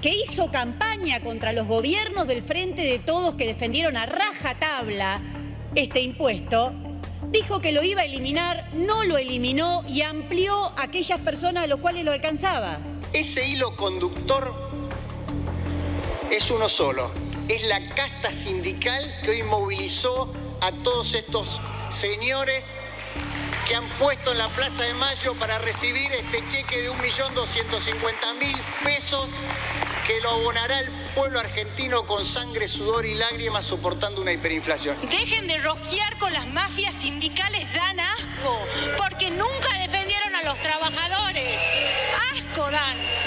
que hizo campaña contra los gobiernos del Frente de Todos que defendieron a raja tabla este impuesto, dijo que lo iba a eliminar, no lo eliminó y amplió a aquellas personas a los cuales lo alcanzaba. Ese hilo conductor es uno solo, es la casta sindical que hoy movilizó a todos estos señores que han puesto en la Plaza de Mayo para recibir este cheque de 1.250.000 pesos que lo abonará el pueblo argentino con sangre, sudor y lágrimas soportando una hiperinflación. Dejen de rosquear con las mafias sindicales, dan asco, porque nunca defendieron a los trabajadores. Asco dan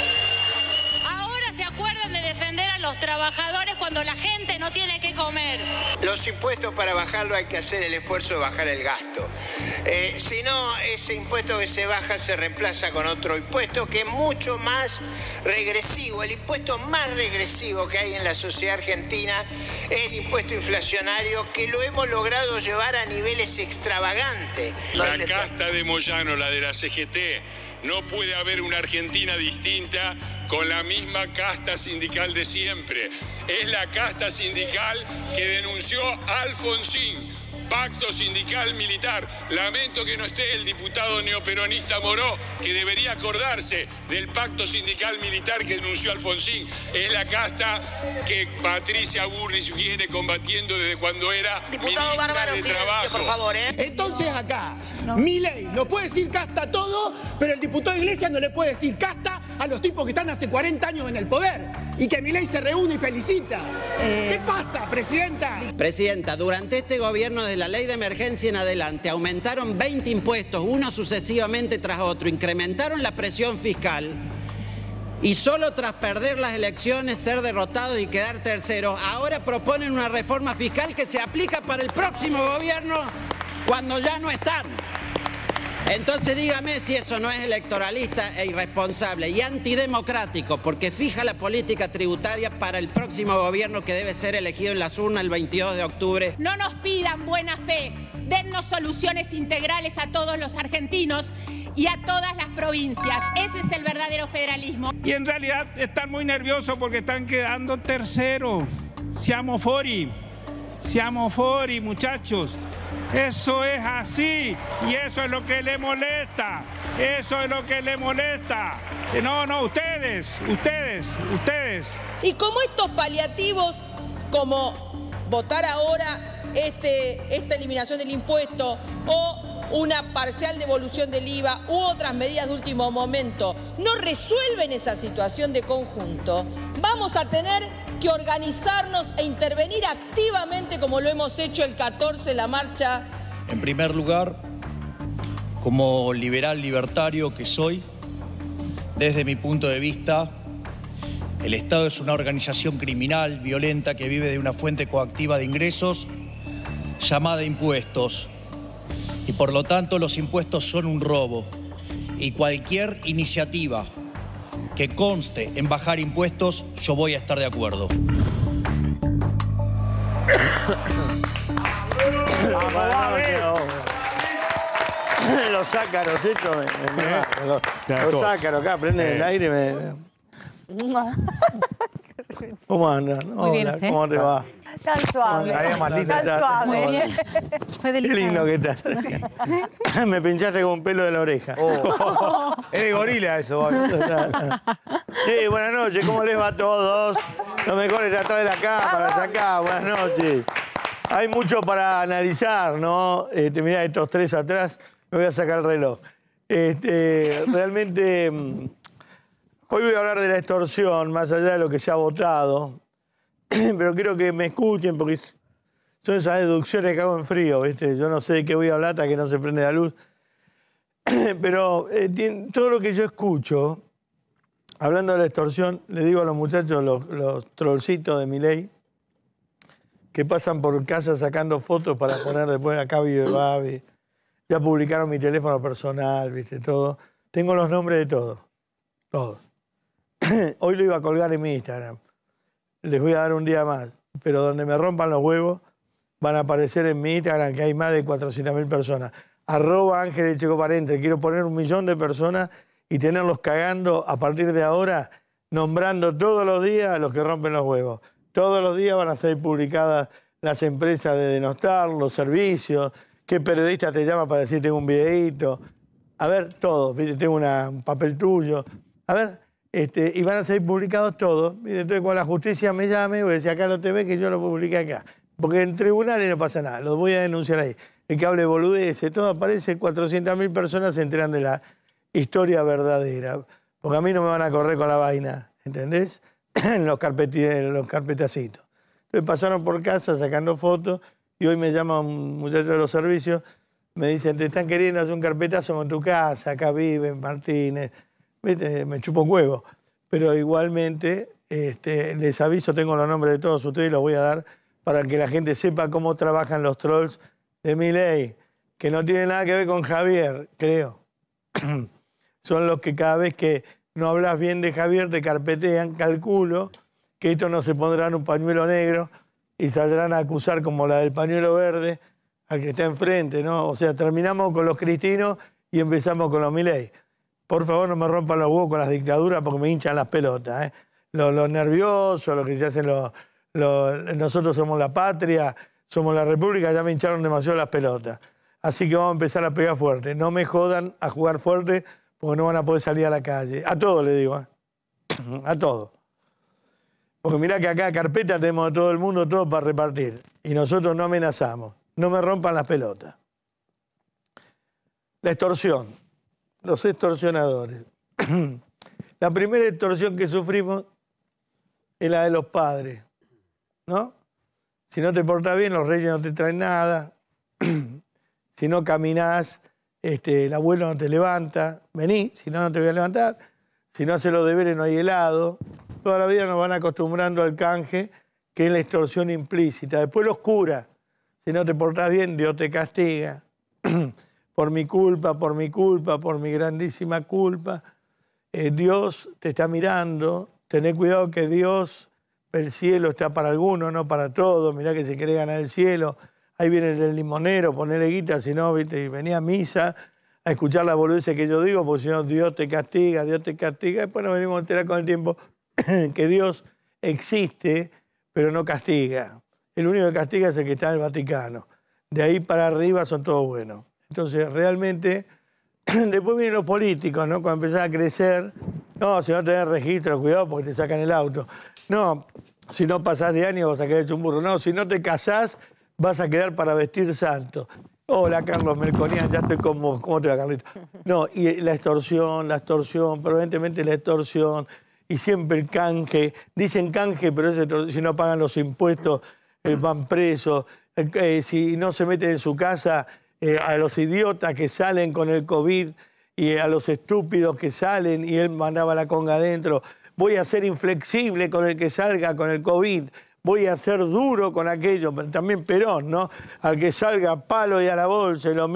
los trabajadores cuando la gente no tiene que comer. Los impuestos para bajarlo hay que hacer el esfuerzo de bajar el gasto. Eh, si no, ese impuesto que se baja se reemplaza con otro impuesto que es mucho más regresivo. El impuesto más regresivo que hay en la sociedad argentina es el impuesto inflacionario que lo hemos logrado llevar a niveles extravagantes. La casta de Moyano, la de la CGT no puede haber una Argentina distinta con la misma casta sindical de siempre. Es la casta sindical que denunció Alfonsín Pacto sindical militar. Lamento que no esté el diputado neoperonista Moró, que debería acordarse del pacto sindical militar que denunció Alfonsín. Es la casta que Patricia Burris viene combatiendo desde cuando era diputado Bárbaro, trabajo. por favor. ¿eh? Entonces acá, mi ley nos puede decir casta todo, pero el diputado Iglesias no le puede decir casta a los tipos que están hace 40 años en el poder y que mi ley se reúne y felicita. Eh. ¿Qué pasa, presidenta? Presidenta, durante este gobierno de la ley de emergencia en adelante aumentaron 20 impuestos, uno sucesivamente tras otro, incrementaron la presión fiscal. Y solo tras perder las elecciones, ser derrotados y quedar terceros, ahora proponen una reforma fiscal que se aplica para el próximo gobierno cuando ya no están. Entonces dígame si eso no es electoralista e irresponsable y antidemocrático, porque fija la política tributaria para el próximo gobierno que debe ser elegido en las urnas el 22 de octubre. No nos pidan buena fe, dennos soluciones integrales a todos los argentinos y a todas las provincias. Ese es el verdadero federalismo. Y en realidad están muy nerviosos porque están quedando terceros. Siamo fori, seamos fori muchachos. Eso es así y eso es lo que le molesta. Eso es lo que le molesta. No, no, ustedes, ustedes, ustedes. ¿Y como estos paliativos, como votar ahora este, esta eliminación del impuesto o una parcial devolución del IVA u otras medidas de último momento, no resuelven esa situación de conjunto? Vamos a tener que organizarnos e intervenir activamente como lo hemos hecho el 14, la marcha. En primer lugar, como liberal libertario que soy, desde mi punto de vista, el Estado es una organización criminal, violenta, que vive de una fuente coactiva de ingresos llamada impuestos. Y por lo tanto los impuestos son un robo. Y cualquier iniciativa que conste en bajar impuestos, yo voy a estar de acuerdo. Los ácaros, esto me, Los acá, prenden el eh. aire. Me... ¿Cómo andan? ¿cómo te va? Tan suave. Tan Qué lindo que estás. Me pinchaste con un pelo de la oreja. Eres oh. gorila eso. sí, buenas noches. ¿Cómo les va a todos? Lo mejor es atrás de la cámara, ah. acá. Buenas noches. Hay mucho para analizar, ¿no? Este, mirá, estos tres atrás. Me voy a sacar el reloj. Este, realmente... Mm, hoy voy a hablar de la extorsión, más allá de lo que se ha votado, pero quiero que me escuchen porque son esas deducciones que hago en frío, ¿viste? Yo no sé de qué voy a hablar hasta que no se prende la luz. pero eh, todo lo que yo escucho, hablando de la extorsión, le digo a los muchachos, los, trollcitos de mi ley, que pasan por casa sacando fotos para poner después acá vive Babi. Ya publicaron mi teléfono personal, viste, todo. Tengo los nombres de todos. Todos. Hoy lo iba a colgar en mi Instagram les voy a dar un día más, pero donde me rompan los huevos van a aparecer en mi Instagram, que hay más de 400.000 personas. Arroba Ángeles Checo Quiero poner un millón de personas y tenerlos cagando a partir de ahora, nombrando todos los días a los que rompen los huevos. Todos los días van a ser publicadas las empresas de denostar, los servicios, qué periodista te llama para decir tengo un videito A ver, todo. Tengo un papel tuyo. A ver, este, y van a ser publicados todos. entonces cuando la justicia me llame, voy a decir, acá lo te ve que yo lo publiqué acá. Porque en tribunales no pasa nada, los voy a denunciar ahí. El que hable boludece, todo aparece, 400.000 personas se enteran de la historia verdadera. Porque a mí no me van a correr con la vaina, ¿entendés? en los, los carpetacitos. Entonces pasaron por casa sacando fotos y hoy me llama un muchacho de los servicios, me dicen, te están queriendo hacer un carpetazo con tu casa, acá viven Martínez me chupo un huevo. Pero igualmente este, les aviso, tengo los nombres de todos ustedes y los voy a dar para que la gente sepa cómo trabajan los trolls de Miley, que no tiene nada que ver con Javier, creo. Son los que cada vez que no hablas bien de Javier te carpetean, calculo que estos no se pondrán un pañuelo negro y saldrán a acusar como la del pañuelo verde al que está enfrente, ¿no? O sea, terminamos con los cristinos y empezamos con los Miley por favor no me rompan los huevos con las dictaduras porque me hinchan las pelotas. ¿eh? Los, nerviosos, los que se hacen los, Nosotros somos la patria, somos la república, ya me hincharon demasiado las pelotas. Así que vamos a empezar a pegar fuerte. No me jodan a jugar fuerte porque no van a poder salir a la calle. A todo le digo, ¿eh? a todo. Porque mirá que acá carpeta tenemos a todo el mundo, todo para repartir. Y nosotros no amenazamos. No me rompan las pelotas. La extorsión los extorsionadores. la primera extorsión que sufrimos es la de los padres, ¿no? Si no te portas bien, los reyes no te traen nada. si no caminas, este, el abuelo no te levanta. Vení, si no, no te voy a levantar. Si no haces los deberes, no hay helado. Toda la vida nos van acostumbrando al canje, que es la extorsión implícita. Después los curas. Si no te portás bien, Dios te castiga. por mi culpa, por mi culpa, por mi grandísima culpa. Eh, Dios te está mirando, tené cuidado que Dios, el cielo está para algunos, no para todos, mirá que se quiere ganar el cielo, ahí viene el limonero, ponele guita, si no, y venía a misa a escuchar la boludeces que yo digo, porque si no, Dios te castiga, Dios te castiga, después nos venimos a enterar con el tiempo que Dios existe, pero no castiga. El único que castiga es el que está en el Vaticano. De ahí para arriba son todos buenos. Entonces, realmente, después vienen los políticos, ¿no? Cuando empezás a crecer, no, si no tenés registro, cuidado porque te sacan el auto. No, si no pasás de año vas a quedar hecho un burro. No, si no te casás, vas a quedar para vestir santo. Hola, Carlos Melconian, ya estoy con vos. ¿Cómo te va, Carlito? No, y eh, la extorsión, la extorsión, permanentemente la extorsión, y siempre el canje. Dicen canje, pero si no pagan los impuestos, eh, van presos. Eh, si no se meten en su casa, eh, a los idiotas que salen con el COVID y eh, a los estúpidos que salen y él mandaba la conga adentro. Voy a ser inflexible con el que salga con el COVID. Voy a ser duro con aquello, también Perón, ¿no? Al que salga a palo y a la bolsa, y los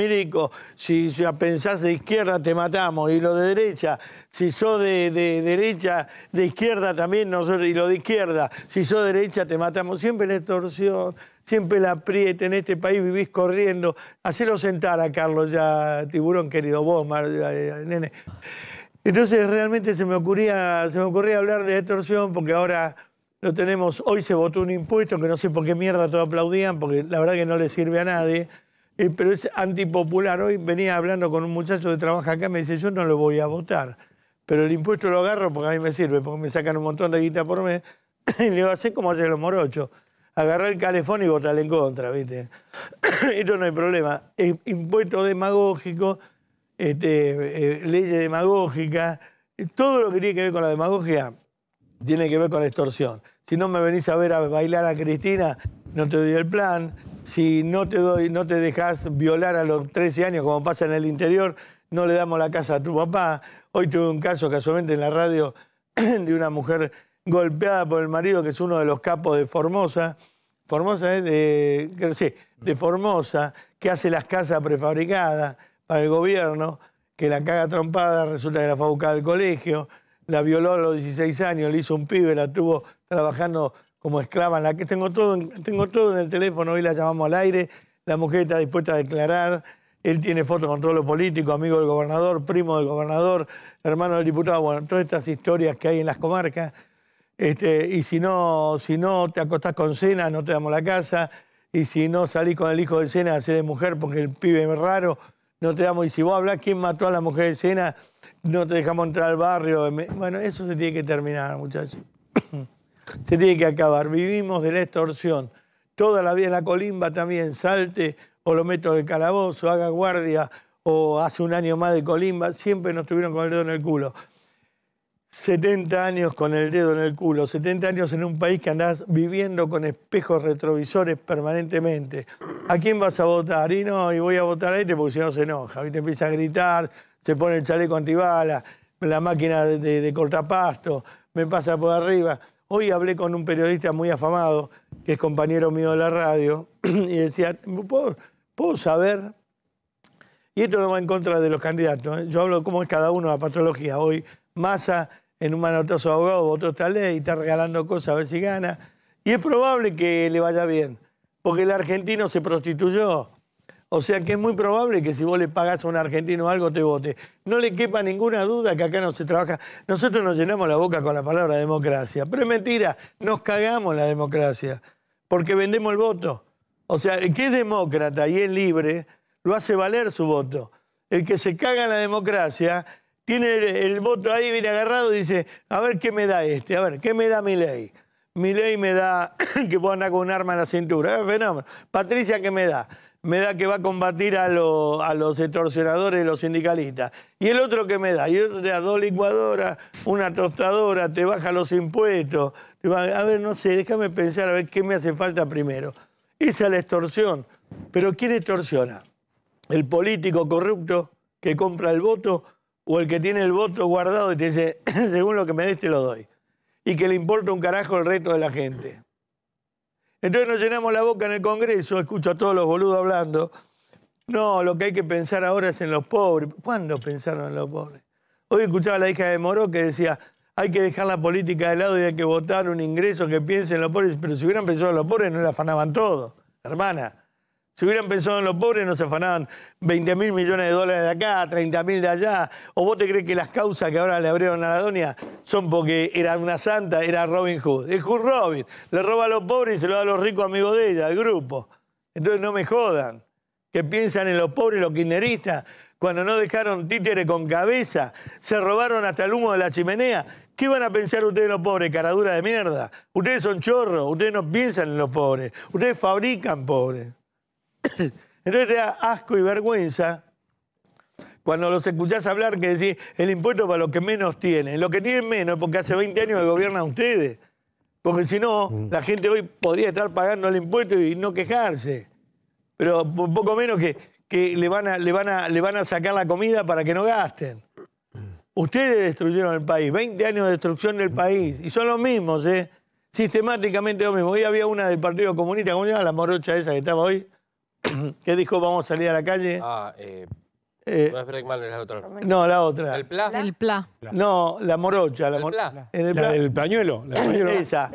si, pensás de izquierda te matamos, y lo de derecha, si sos de, derecha, de izquierda también nosotros, y lo de izquierda, si sos de derecha te matamos. Siempre la extorsión, siempre la aprieta, en este país vivís corriendo. Hacelo sentar a Carlos ya, tiburón querido, vos, eh, eh, nene. Entonces realmente se me, ocurría, se me ocurría hablar de extorsión porque ahora lo tenemos, hoy se votó un impuesto que no sé por qué mierda todos aplaudían, porque la verdad que no le sirve a nadie, eh, pero es antipopular. Hoy venía hablando con un muchacho de trabajo acá, me dice, yo no lo voy a votar, pero el impuesto lo agarro porque a mí me sirve, porque me sacan un montón de guita por mes, y le a hacer como hacen los morochos agarrar el calefón y votar en contra, ¿viste? Esto no hay problema. Impuesto demagógico, este, eh, leyes demagógicas, todo lo que tiene que ver con la demagogia tiene que ver con la extorsión. Si no me venís a ver a bailar a Cristina, no te doy el plan. Si no te doy, no te dejas violar a los 13 años como pasa en el interior, no le damos la casa a tu papá. Hoy tuve un caso casualmente en la radio de una mujer golpeada por el marido, que es uno de los capos de Formosa. Formosa de, Formosa, que hace las casas prefabricadas para el gobierno, que la caga trompada, resulta que la fue a buscar colegio, la violó a los 16 años, le hizo un pibe, la tuvo trabajando como esclava la que tengo todo, tengo todo en el teléfono, hoy la llamamos al aire, la mujer está dispuesta a declarar, él tiene fotos con todos los políticos, amigo del gobernador, primo del gobernador, hermano del diputado, bueno, todas estas historias que hay en las comarcas este, y si no, si no te acostás con cena, no te damos la casa. Y si no salís con el hijo de cena, hacés de mujer porque el pibe es raro, no te damos. Y si vos hablás quién mató a la mujer de cena, no te dejamos entrar al barrio. Bueno, eso se tiene que terminar, muchachos. se tiene que acabar. Vivimos de la extorsión. Toda la vida en la colimba también, salte o lo meto el calabozo, haga guardia o hace un año más de colimba, siempre nos tuvieron con el dedo en el culo. 70 años con el dedo en el culo, 70 años en un país que andás viviendo con espejos retrovisores permanentemente. ¿A quién vas a votar? Y no, y voy a votar a este porque si no se enoja. Y te empieza a gritar, se pone el chaleco antibala, la máquina de, cortapasto, me pasa por arriba. Hoy hablé con un periodista muy afamado, que es compañero mío de la radio, y decía, ¿puedo, saber? Y esto no va en contra de los candidatos. ¿eh? Yo hablo de cómo es cada uno la patología. Hoy masa en un manotazo de abogado, esta ley... y está regalando cosas a ver si gana. Y es probable que le vaya bien, porque el argentino se prostituyó. O sea que es muy probable que si vos le pagás a un argentino algo te vote. No le quepa ninguna duda que acá no se trabaja. Nosotros nos llenamos la boca con la palabra democracia, pero es mentira, nos cagamos la democracia, porque vendemos el voto. O sea, el que es demócrata y es libre, lo hace valer su voto. El que se caga la democracia tiene el, voto ahí, viene agarrado y dice, a ver qué me da este, a ver, ¿qué me da mi ley? Mi ley me da que puedo andar con un arma en la cintura, fenómeno. Patricia, ¿qué me da? Me da que va a combatir a, los extorsionadores y los sindicalistas. Y el otro qué me da, y el otro te da dos licuadoras, una tostadora, te baja los impuestos. a ver, no sé, déjame pensar a ver qué me hace falta primero. Esa es la extorsión. Pero ¿quién extorsiona? ¿El político corrupto que compra el voto o el que tiene el voto guardado y te dice, según lo que me des te lo doy, y que le importa un carajo el resto de la gente. Entonces nos llenamos la boca en el Congreso, escucho a todos los boludos hablando. No, lo que hay que pensar ahora es en los pobres. ¿Cuándo pensaron en los pobres? Hoy escuchaba a la hija de Moró que decía, hay que dejar la política de lado y hay que votar un ingreso que piense en los pobres. Pero si hubieran pensado en los pobres, no le afanaban todo, hermana. Si hubieran pensado en los pobres, no se afanaban 20 mil millones de dólares de acá, 30 mil de allá. ¿O vos te crees que las causas que ahora le abrieron a la doña son porque era una santa, era Robin Hood? Es Hood Robin. Le roba a los pobres y se lo da a los ricos amigos de ella, al grupo. Entonces no me jodan. Que piensan en los pobres, los kirchneristas, cuando no dejaron títere con cabeza, se robaron hasta el humo de la chimenea. ¿Qué van a pensar ustedes los pobres, caradura de mierda? Ustedes son chorros, ustedes no piensan en los pobres, ustedes fabrican pobres. Entonces te da asco y vergüenza cuando los escuchás hablar que decís el impuesto para los que menos tienen. Los que tienen menos porque hace 20 años que gobiernan ustedes. Porque si no, mm. la gente hoy podría estar pagando el impuesto y no quejarse. Pero un poco menos que, le, van a, sacar la comida para que no gasten. Ustedes destruyeron el país, 20 años de destrucción del país, y son los mismos, ¿eh? sistemáticamente los mismos Hoy había una del Partido Comunista, ¿cómo se llama la morocha esa que estaba hoy? ¿Qué dijo? Vamos a salir a la calle. Ah, eh, eh no la otra. No, ¿El Pla? No, la morocha. La, el del pañuelo. La esa.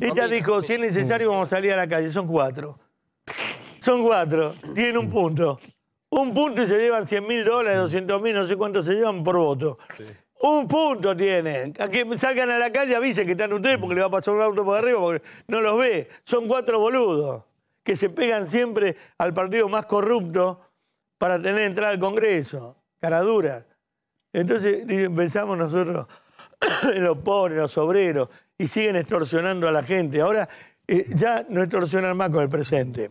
dijo. dijo, si es necesario vamos a salir a la calle. Son cuatro. Son cuatro. Tienen un punto. Un punto y se llevan 100 mil dólares, 200 mil, no sé cuánto se llevan por voto. Sí. Un punto tienen. A que salgan a la calle avisen que están ustedes porque le va a pasar un auto por arriba porque no los ve. Son cuatro boludos que se pegan siempre al partido más corrupto para tener entrar al Congreso. Caraduras. Entonces pensamos nosotros en los pobres, los obreros, y siguen extorsionando a la gente. Ahora eh, ya no extorsionan más con el presente,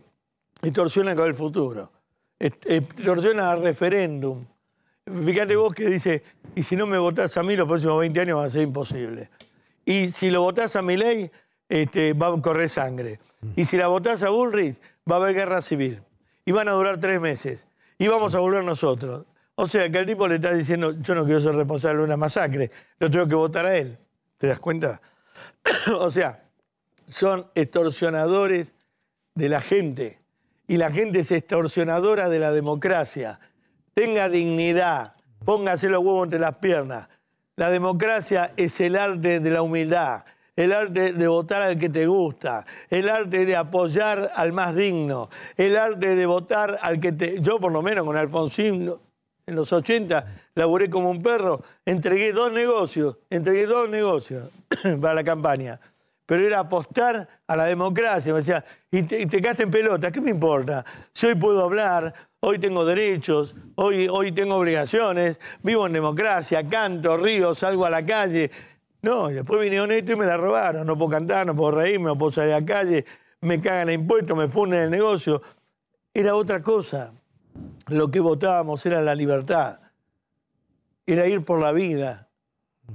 extorsionan con el futuro, extorsionan al referéndum fíjate vos que dice, y si no me votás a mí, los próximos 20 años va a ser imposible. Y si lo votás a mi ley, este, va a correr sangre. Y si la votás a Bullrich, va a haber guerra civil. Y van a durar tres meses. Y vamos a volver nosotros. O sea, que el tipo le está diciendo, yo no quiero ser responsable de una masacre, no tengo que votar a él. ¿Te das cuenta? o sea, son extorsionadores de la gente. Y la gente es extorsionadora de la democracia tenga dignidad, póngase los huevos entre las piernas. La democracia es el arte de la humildad, el arte de votar al que te gusta, el arte de apoyar al más digno, el arte de votar al que te... Yo por lo menos con Alfonsín en los 80 laburé como un perro, entregué dos negocios, entregué dos negocios para la campaña. Pero era apostar a la democracia. Me decía, y te, y en pelota, ¿qué me importa? Si hoy puedo hablar, hoy tengo derechos, hoy, hoy tengo obligaciones, vivo en democracia, canto, río, salgo a la calle. No, después vine esto y me la robaron. No puedo cantar, no puedo reírme, no puedo salir a la calle, me cagan el impuesto, me funden el negocio. Era otra cosa. Lo que votábamos era la libertad. Era ir por la vida,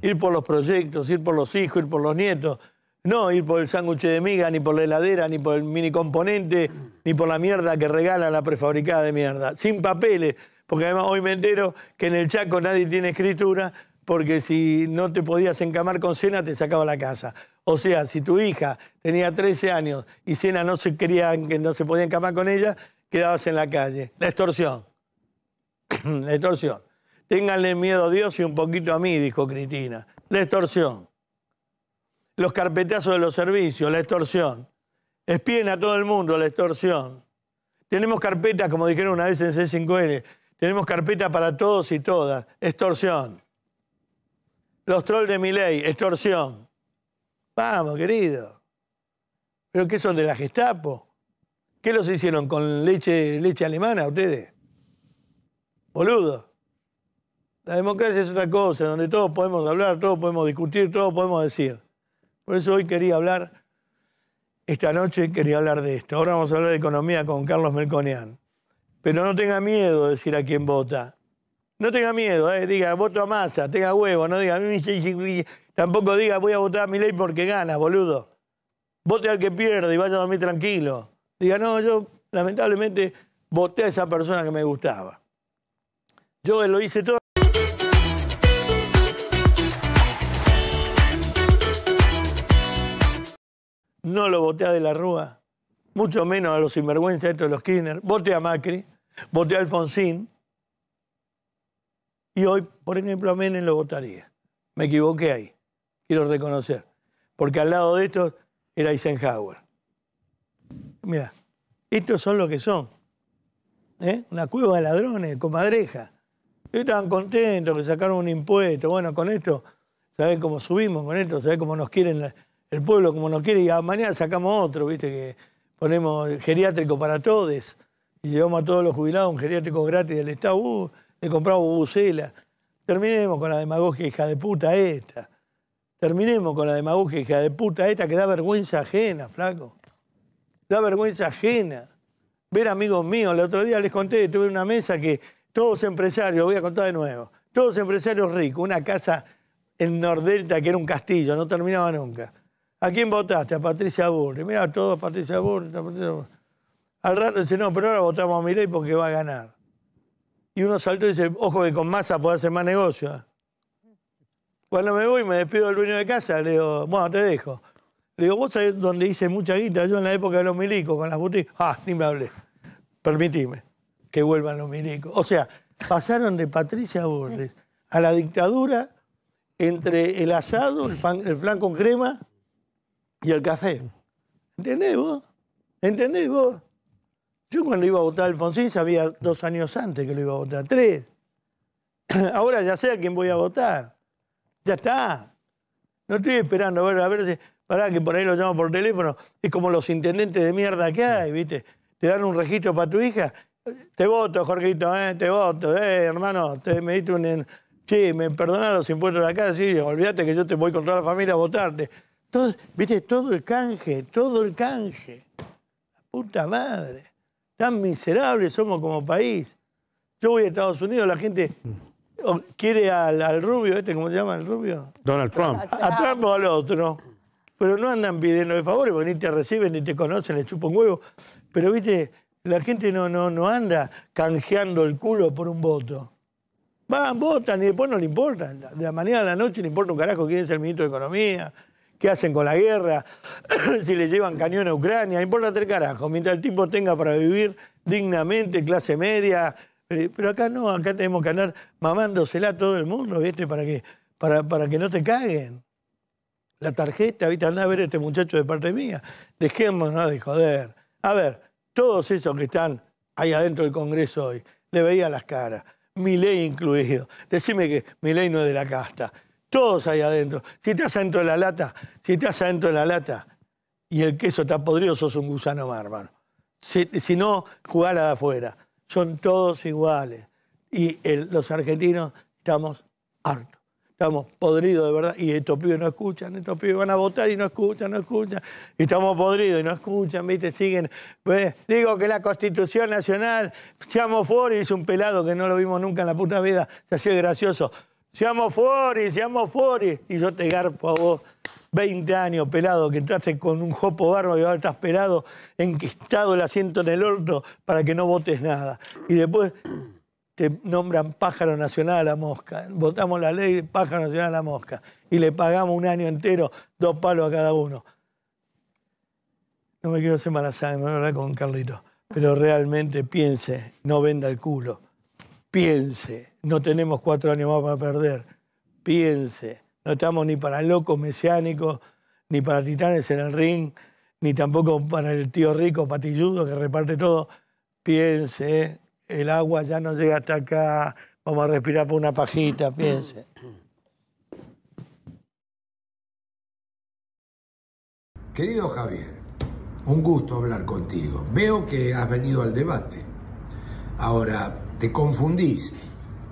ir por los proyectos, ir por los hijos, ir por los nietos. No ir por el sándwich de miga, ni por la heladera, ni por el mini componente, ni por la mierda que regala la prefabricada de mierda. Sin papeles, porque además hoy me entero que en el Chaco nadie tiene escritura, porque si no te podías encamar con cena, te sacaba la casa. O sea, si tu hija tenía 13 años y cena no se quería, que no se podía encamar con ella, quedabas en la calle. La extorsión. la extorsión. Ténganle miedo a Dios y un poquito a mí, dijo Cristina. La extorsión los carpetazos de los servicios, la extorsión. Espíen a todo el mundo la extorsión. Tenemos carpetas, como dijeron una vez en C5N, tenemos carpetas para todos y todas. Extorsión. Los trolls de mi ley, extorsión. Vamos, querido. ¿Pero qué son de la Gestapo? ¿Qué los hicieron con leche, leche alemana ustedes? Boludo. La democracia es otra cosa, donde todos podemos hablar, todos podemos discutir, todos podemos decir. Por eso hoy quería hablar, esta noche quería hablar de esto. Ahora vamos a hablar de economía con Carlos Melconian. Pero no tenga miedo de decir a quién vota. No tenga miedo, eh, diga, voto a masa, tenga huevo, no diga, tampoco diga, voy a votar a mi ley porque gana, boludo. Vote al que pierde y vaya a dormir tranquilo. Diga, no, yo lamentablemente voté a esa persona que me gustaba. Yo lo hice todo. no lo voté a De la Rúa, mucho menos a los sinvergüenzas estos los Kirchner. Voté a Macri, voté a Alfonsín. Y hoy, por ejemplo, a Menem lo votaría. Me equivoqué ahí, quiero reconocer. Porque al lado de estos era Eisenhower. Mira, estos son lo que son. ¿eh? Una cueva de ladrones, comadreja. Estaban contentos que sacaron un impuesto. Bueno, con esto, ¿sabés cómo subimos con esto? ¿Sabés cómo nos quieren? el pueblo como no quiere y mañana sacamos otro, ¿viste? Que ponemos geriátrico para todos y llevamos a todos los jubilados un geriátrico gratis del Estado, uh, le compramos bubucela. Terminemos con la demagogia hija de puta esta. Terminemos con la demagogia hija de puta esta que da vergüenza ajena, flaco. Da vergüenza ajena. Ver amigos míos, el otro día les conté, tuve una mesa que todos empresarios, voy a contar de nuevo, todos empresarios ricos, una casa en Nordelta que era un castillo, no terminaba nunca ¿A quién votaste? A Patricia Burles. Mira, todo a Patricia Burri, Patricia Al rato dice, no, pero ahora votamos a Milei porque va a ganar. Y uno saltó y dice, ojo que con masa puede hacer más negocio. Cuando me voy, me despido del dueño de casa, le digo, bueno, te dejo. Le digo, vos sabés dónde hice mucha guita, yo en la época de los milicos, con las boutiques. Ah, ni me hablé. Permitime que vuelvan los milicos. O sea, pasaron de Patricia Burles a la dictadura entre el asado, el, el flan con crema y el café. ¿Entendés vos? ¿Entendés vos? Yo cuando iba a votar a Alfonsín sabía dos años antes que lo iba a votar, tres. Ahora ya sé a quién voy a votar. Ya está. No estoy esperando a ver, a ver si, pará, que por ahí lo llamo por teléfono. Es como los intendentes de mierda que hay, ¿viste? Te dan un registro para tu hija. Te voto, Jorgito, ¿eh? te voto, eh, hermano, te me diste un... Che, me perdonan los impuestos de acá, sí, olvídate que yo te voy con toda la familia a votarte. Todo, Viste, todo el canje, todo el canje. La puta madre. Tan miserables somos como país. Yo voy a Estados Unidos, la gente mm. oh, quiere al, rubio, ¿este cómo se llama el rubio? Donald Trump. A, Trump o al otro. Pero no andan pidiendo de favores porque ni te reciben, ni te conocen, le chupan huevo. Pero viste, la gente no, no, no anda canjeando el culo por un voto. Van, votan y después no le importan. De la mañana a la noche le importa un carajo quién es el ministro de Economía, qué hacen con la guerra, si le llevan cañón a Ucrania, importa el carajo, mientras el tipo tenga para vivir dignamente, clase media. Eh, pero acá no, acá tenemos que andar mamándosela a todo el mundo, ¿viste? Para que, para, para que no te caguen. La tarjeta, ¿viste? Andá a ver a este muchacho de parte mía. Dejémonos de joder. A ver, todos esos que están ahí adentro del Congreso hoy, le veía las caras. Mi ley incluido. Decime que mi ley no es de la casta. Todos ahí adentro. Si estás adentro de la lata, si estás adentro de la lata y el queso está podrido, sos un gusano más, hermano. Si, no, jugala la de afuera. Son todos iguales. Y los argentinos estamos hartos. Estamos podridos de verdad. Y estos pibes no escuchan, estos pibes van a votar y no escuchan, no escuchan. Y estamos podridos y no escuchan, ¿viste? Siguen. Pues, digo que la Constitución Nacional, Chamo fuera y es un pelado que no lo vimos nunca en la puta vida, se hacía gracioso seamos fuori, seamos fuori. Y yo te garpo a vos 20 años pelado, que entraste con un jopo barro y ahora estás pelado, enquistado el asiento en el orto para que no votes nada. Y después te nombran pájaro nacional a la mosca. Votamos la ley de pájaro nacional a la mosca y le pagamos un año entero dos palos a cada uno. No me quiero hacer mala sangre, hablar Con Carlito. Pero realmente piense, no venda el culo piense, no tenemos cuatro años más para perder, piense, no estamos ni para locos mesiánicos, ni para titanes en el ring, ni tampoco para el tío rico patilludo que reparte todo, piense, el agua ya no llega hasta acá, vamos a respirar por una pajita, piense. Querido Javier, un gusto hablar contigo. Veo que has venido al debate. Ahora, te confundís.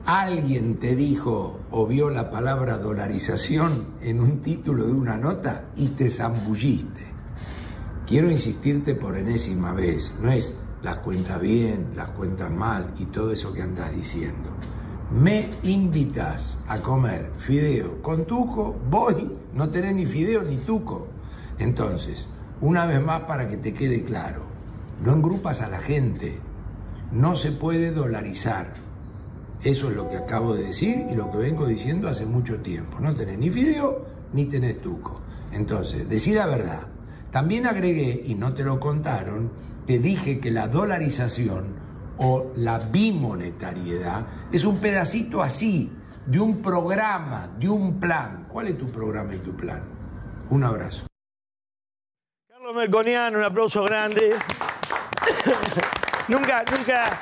Alguien te dijo o vio la palabra dolarización en un título de una nota y te zambulliste. Quiero insistirte por enésima vez, no es las cuentas bien, las cuentas mal y todo eso que andas diciendo. Me invitas a comer fideo con tuco, voy, no tenés ni fideo ni tuco. Entonces, una vez más para que te quede claro, no engrupas a la gente, no se puede dolarizar. Eso es lo que acabo de decir y lo que vengo diciendo hace mucho tiempo. No tenés ni video ni tenés tuco. Entonces, decir la verdad. También agregué, y no te lo contaron, te dije que la dolarización o la bimonetariedad es un pedacito así de un programa, de un plan. ¿Cuál es tu programa y tu plan? Un abrazo. Carlos Merconiano, un aplauso grande. Nunca, nunca.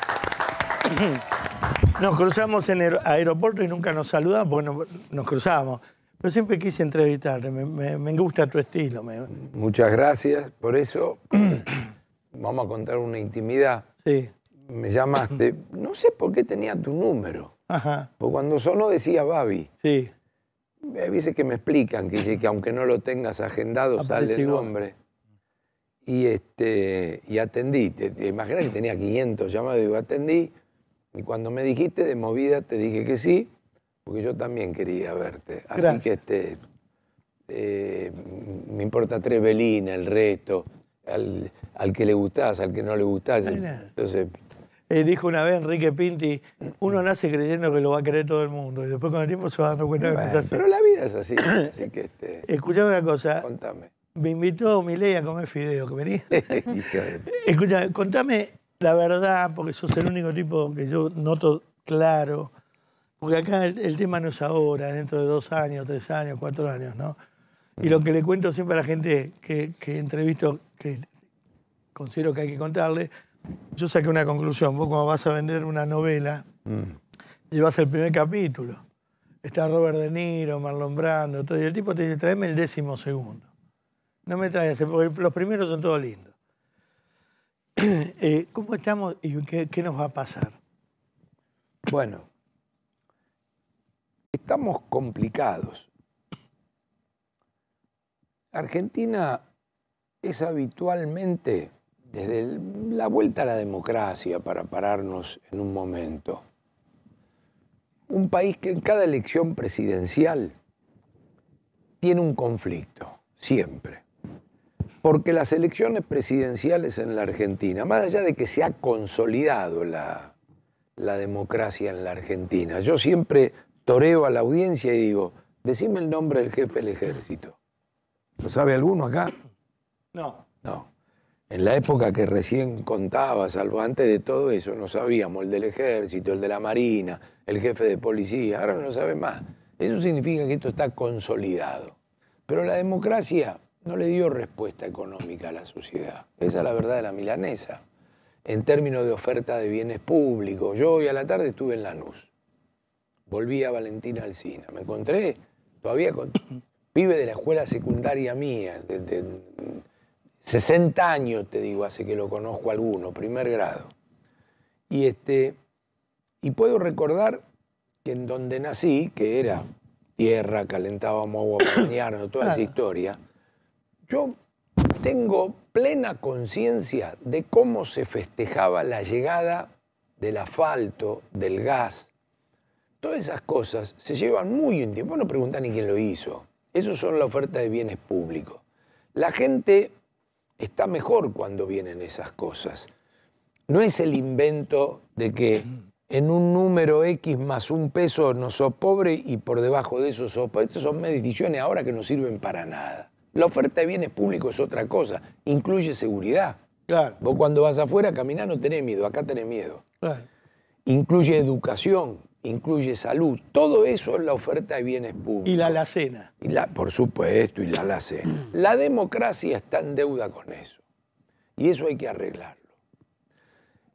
Nos cruzamos en el aeropuerto y nunca nos saludamos, bueno, nos cruzábamos. Pero siempre quise entrevistarte, me, me, gusta tu estilo. Muchas gracias, por eso vamos a contar una intimidad. Sí. Me llamaste, no sé por qué tenía tu número. Ajá. Porque cuando sonó decía Babi. Sí. A eh, veces que me explican que, que aunque no lo tengas agendado, ah, sale el nombre y, este, y atendí. Te, imaginas que tenía 500 llamados, digo, atendí. Y cuando me dijiste de movida, te dije que sí, porque yo también quería verte. Así que este, eh, me importa velinas, el resto, al, al, que le gustás, al que no le gustás. Entonces. Eh, dijo una vez Enrique Pinti, uno nace creyendo que lo va a querer todo el mundo y después con el tiempo se va dando cuenta de que es así. Pero la vida es así. así que este, Escuchame una cosa. Contame me invitó Milei a comer fideo, que venía. Escucha, contame la verdad, porque sos el único tipo que yo noto claro. Porque acá el, tema no es ahora, dentro de dos años, tres años, cuatro años, ¿no? Y lo que le cuento siempre a la gente que, entrevisto, que considero que hay que contarle, yo saqué una conclusión. Vos como vas a vender una novela, llevas mm. el primer capítulo. Está Robert De Niro, Marlon Brando, todo, y el tipo te dice, traeme el décimo segundo. No me traigas, porque los primeros son todos lindos. Eh, ¿Cómo estamos y qué, nos va a pasar? Bueno, estamos complicados. Argentina es habitualmente, desde la vuelta a la democracia, para pararnos en un momento, un país que en cada elección presidencial tiene un conflicto, siempre porque las elecciones presidenciales en la Argentina, más allá de que se ha consolidado la, democracia en la Argentina, yo siempre toreo a la audiencia y digo, decime el nombre del jefe del ejército. ¿Lo sabe alguno acá? No. No. En la época que recién contaba, salvo antes de todo eso, no sabíamos el del ejército, el de la marina, el jefe de policía, ahora no sabe más. Eso significa que esto está consolidado. Pero la democracia no le dio respuesta económica a la sociedad. Esa es la verdad de la milanesa, en términos de oferta de bienes públicos. Yo hoy a la tarde estuve en Lanús, volví a Valentina Alcina, me encontré todavía con pibe de la escuela secundaria mía, ...desde... 60 años te digo, hace que lo conozco alguno, primer grado. Y, este, y puedo recordar que en donde nací, que era tierra, calentábamos agua, bañarnos, toda esa historia, yo tengo plena conciencia de cómo se festejaba la llegada del asfalto, del gas. Todas esas cosas se llevan muy en tiempo. No preguntan ni quién lo hizo. Eso son la oferta de bienes públicos. La gente está mejor cuando vienen esas cosas. No es el invento de que en un número X más un peso no sos pobre y por debajo de eso sos pobre. Esas son mediciones ahora que no sirven para nada. La oferta de bienes públicos es otra cosa, incluye seguridad. Claro. Vos cuando vas afuera a caminar no tenés miedo, acá tenés miedo. Incluye educación, incluye salud, todo eso es la oferta de bienes públicos. Y la alacena. Y la, por supuesto, y la alacena. La democracia está en deuda con eso. Y eso hay que arreglarlo.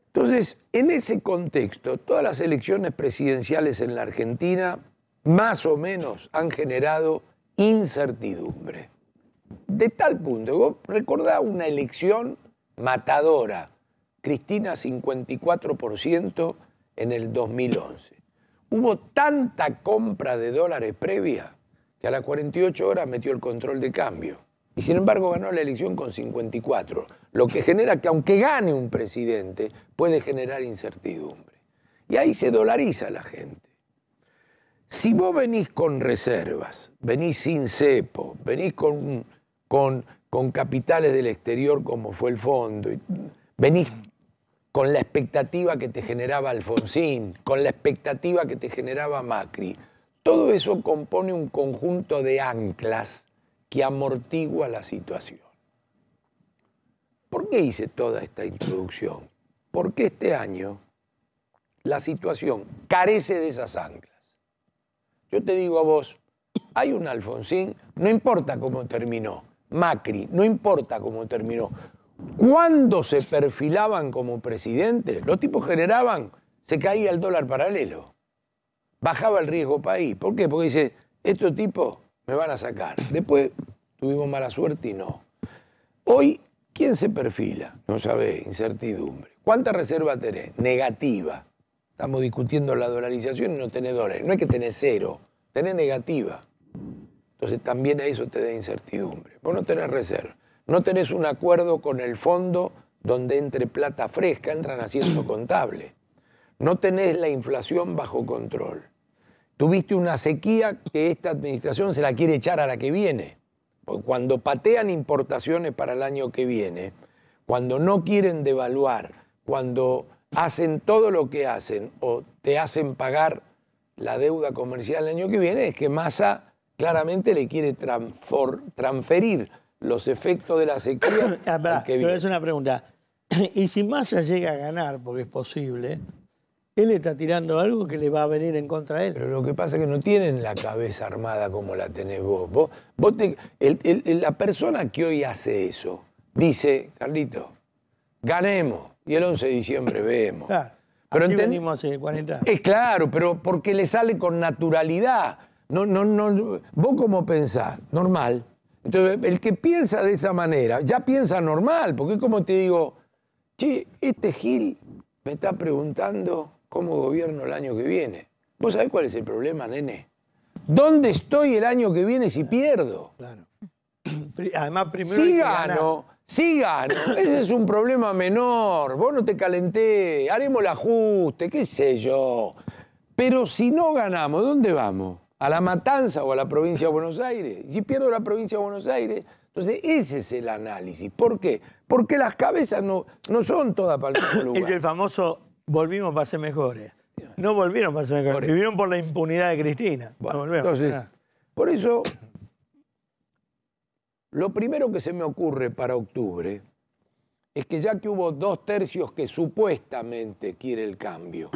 Entonces, en ese contexto, todas las elecciones presidenciales en la Argentina, más o menos, han generado incertidumbre de tal punto, vos una elección matadora, Cristina 54% en el 2011. Hubo tanta compra de dólares previa que a las 48 horas metió el control de cambio. Y sin embargo ganó la elección con 54, lo que genera que aunque gane un presidente, puede generar incertidumbre. Y ahí se dolariza la gente. Si vos venís con reservas, venís sin cepo, venís con con, capitales del exterior como fue el fondo. Venís con la expectativa que te generaba Alfonsín, con la expectativa que te generaba Macri. Todo eso compone un conjunto de anclas que amortigua la situación. ¿Por qué hice toda esta introducción? Porque este año la situación carece de esas anclas. Yo te digo a vos, hay un Alfonsín, no importa cómo terminó, Macri, no importa cómo terminó, cuando se perfilaban como presidente, los tipos generaban, se caía el dólar paralelo, bajaba el riesgo país. ¿Por qué? Porque dice, estos tipos me van a sacar. Después tuvimos mala suerte y no. Hoy, ¿quién se perfila? No sabe, incertidumbre. ¿Cuánta reserva tenés? Negativa. Estamos discutiendo la dolarización y no tenés dólares. No es que tenés cero, tenés negativa. Entonces también eso te da incertidumbre. Vos no tenés reserva, no tenés un acuerdo con el fondo donde entre plata fresca, entran haciendo contable. No tenés la inflación bajo control. Tuviste una sequía que esta administración se la quiere echar a la que viene. cuando patean importaciones para el año que viene, cuando no quieren devaluar, cuando hacen todo lo que hacen o te hacen pagar la deuda comercial el año que viene, es que masa claramente le quiere transferir los efectos de la sequía. Ah, que una pregunta. y si Massa llega a ganar, porque es posible, él está tirando algo que le va a venir en contra de él. Pero lo que pasa es que no tienen la cabeza armada como la tenés vos. vos, la persona que hoy hace eso dice, Carlito, ganemos y el 11 de diciembre vemos. Claro, pero así venimos hace 40 años. Es claro, pero porque le sale con naturalidad no, no, no, vos cómo pensás, normal. Entonces, el que piensa de esa manera, ya piensa normal, porque es como te digo, che, este Gil me está preguntando cómo gobierno el año que viene. ¿Vos sabés cuál es el problema, nene? ¿Dónde estoy el año que viene si pierdo? Claro. Además, primero. si gano, sí gano. Ese es un problema menor. Vos no te calenté, haremos el ajuste, qué sé yo. Pero si no ganamos, ¿dónde vamos? a La Matanza o a la provincia de Buenos Aires. Si pierdo la provincia de Buenos Aires, entonces ese es el análisis. ¿Por qué? Porque las cabezas no, no son todas para el mismo lugar. Es que el famoso volvimos para ser mejores. No volvieron para ser mejores, vivieron por la impunidad de Cristina. entonces, ah. por eso, lo primero que se me ocurre para octubre es que ya que hubo dos tercios que supuestamente quiere el cambio,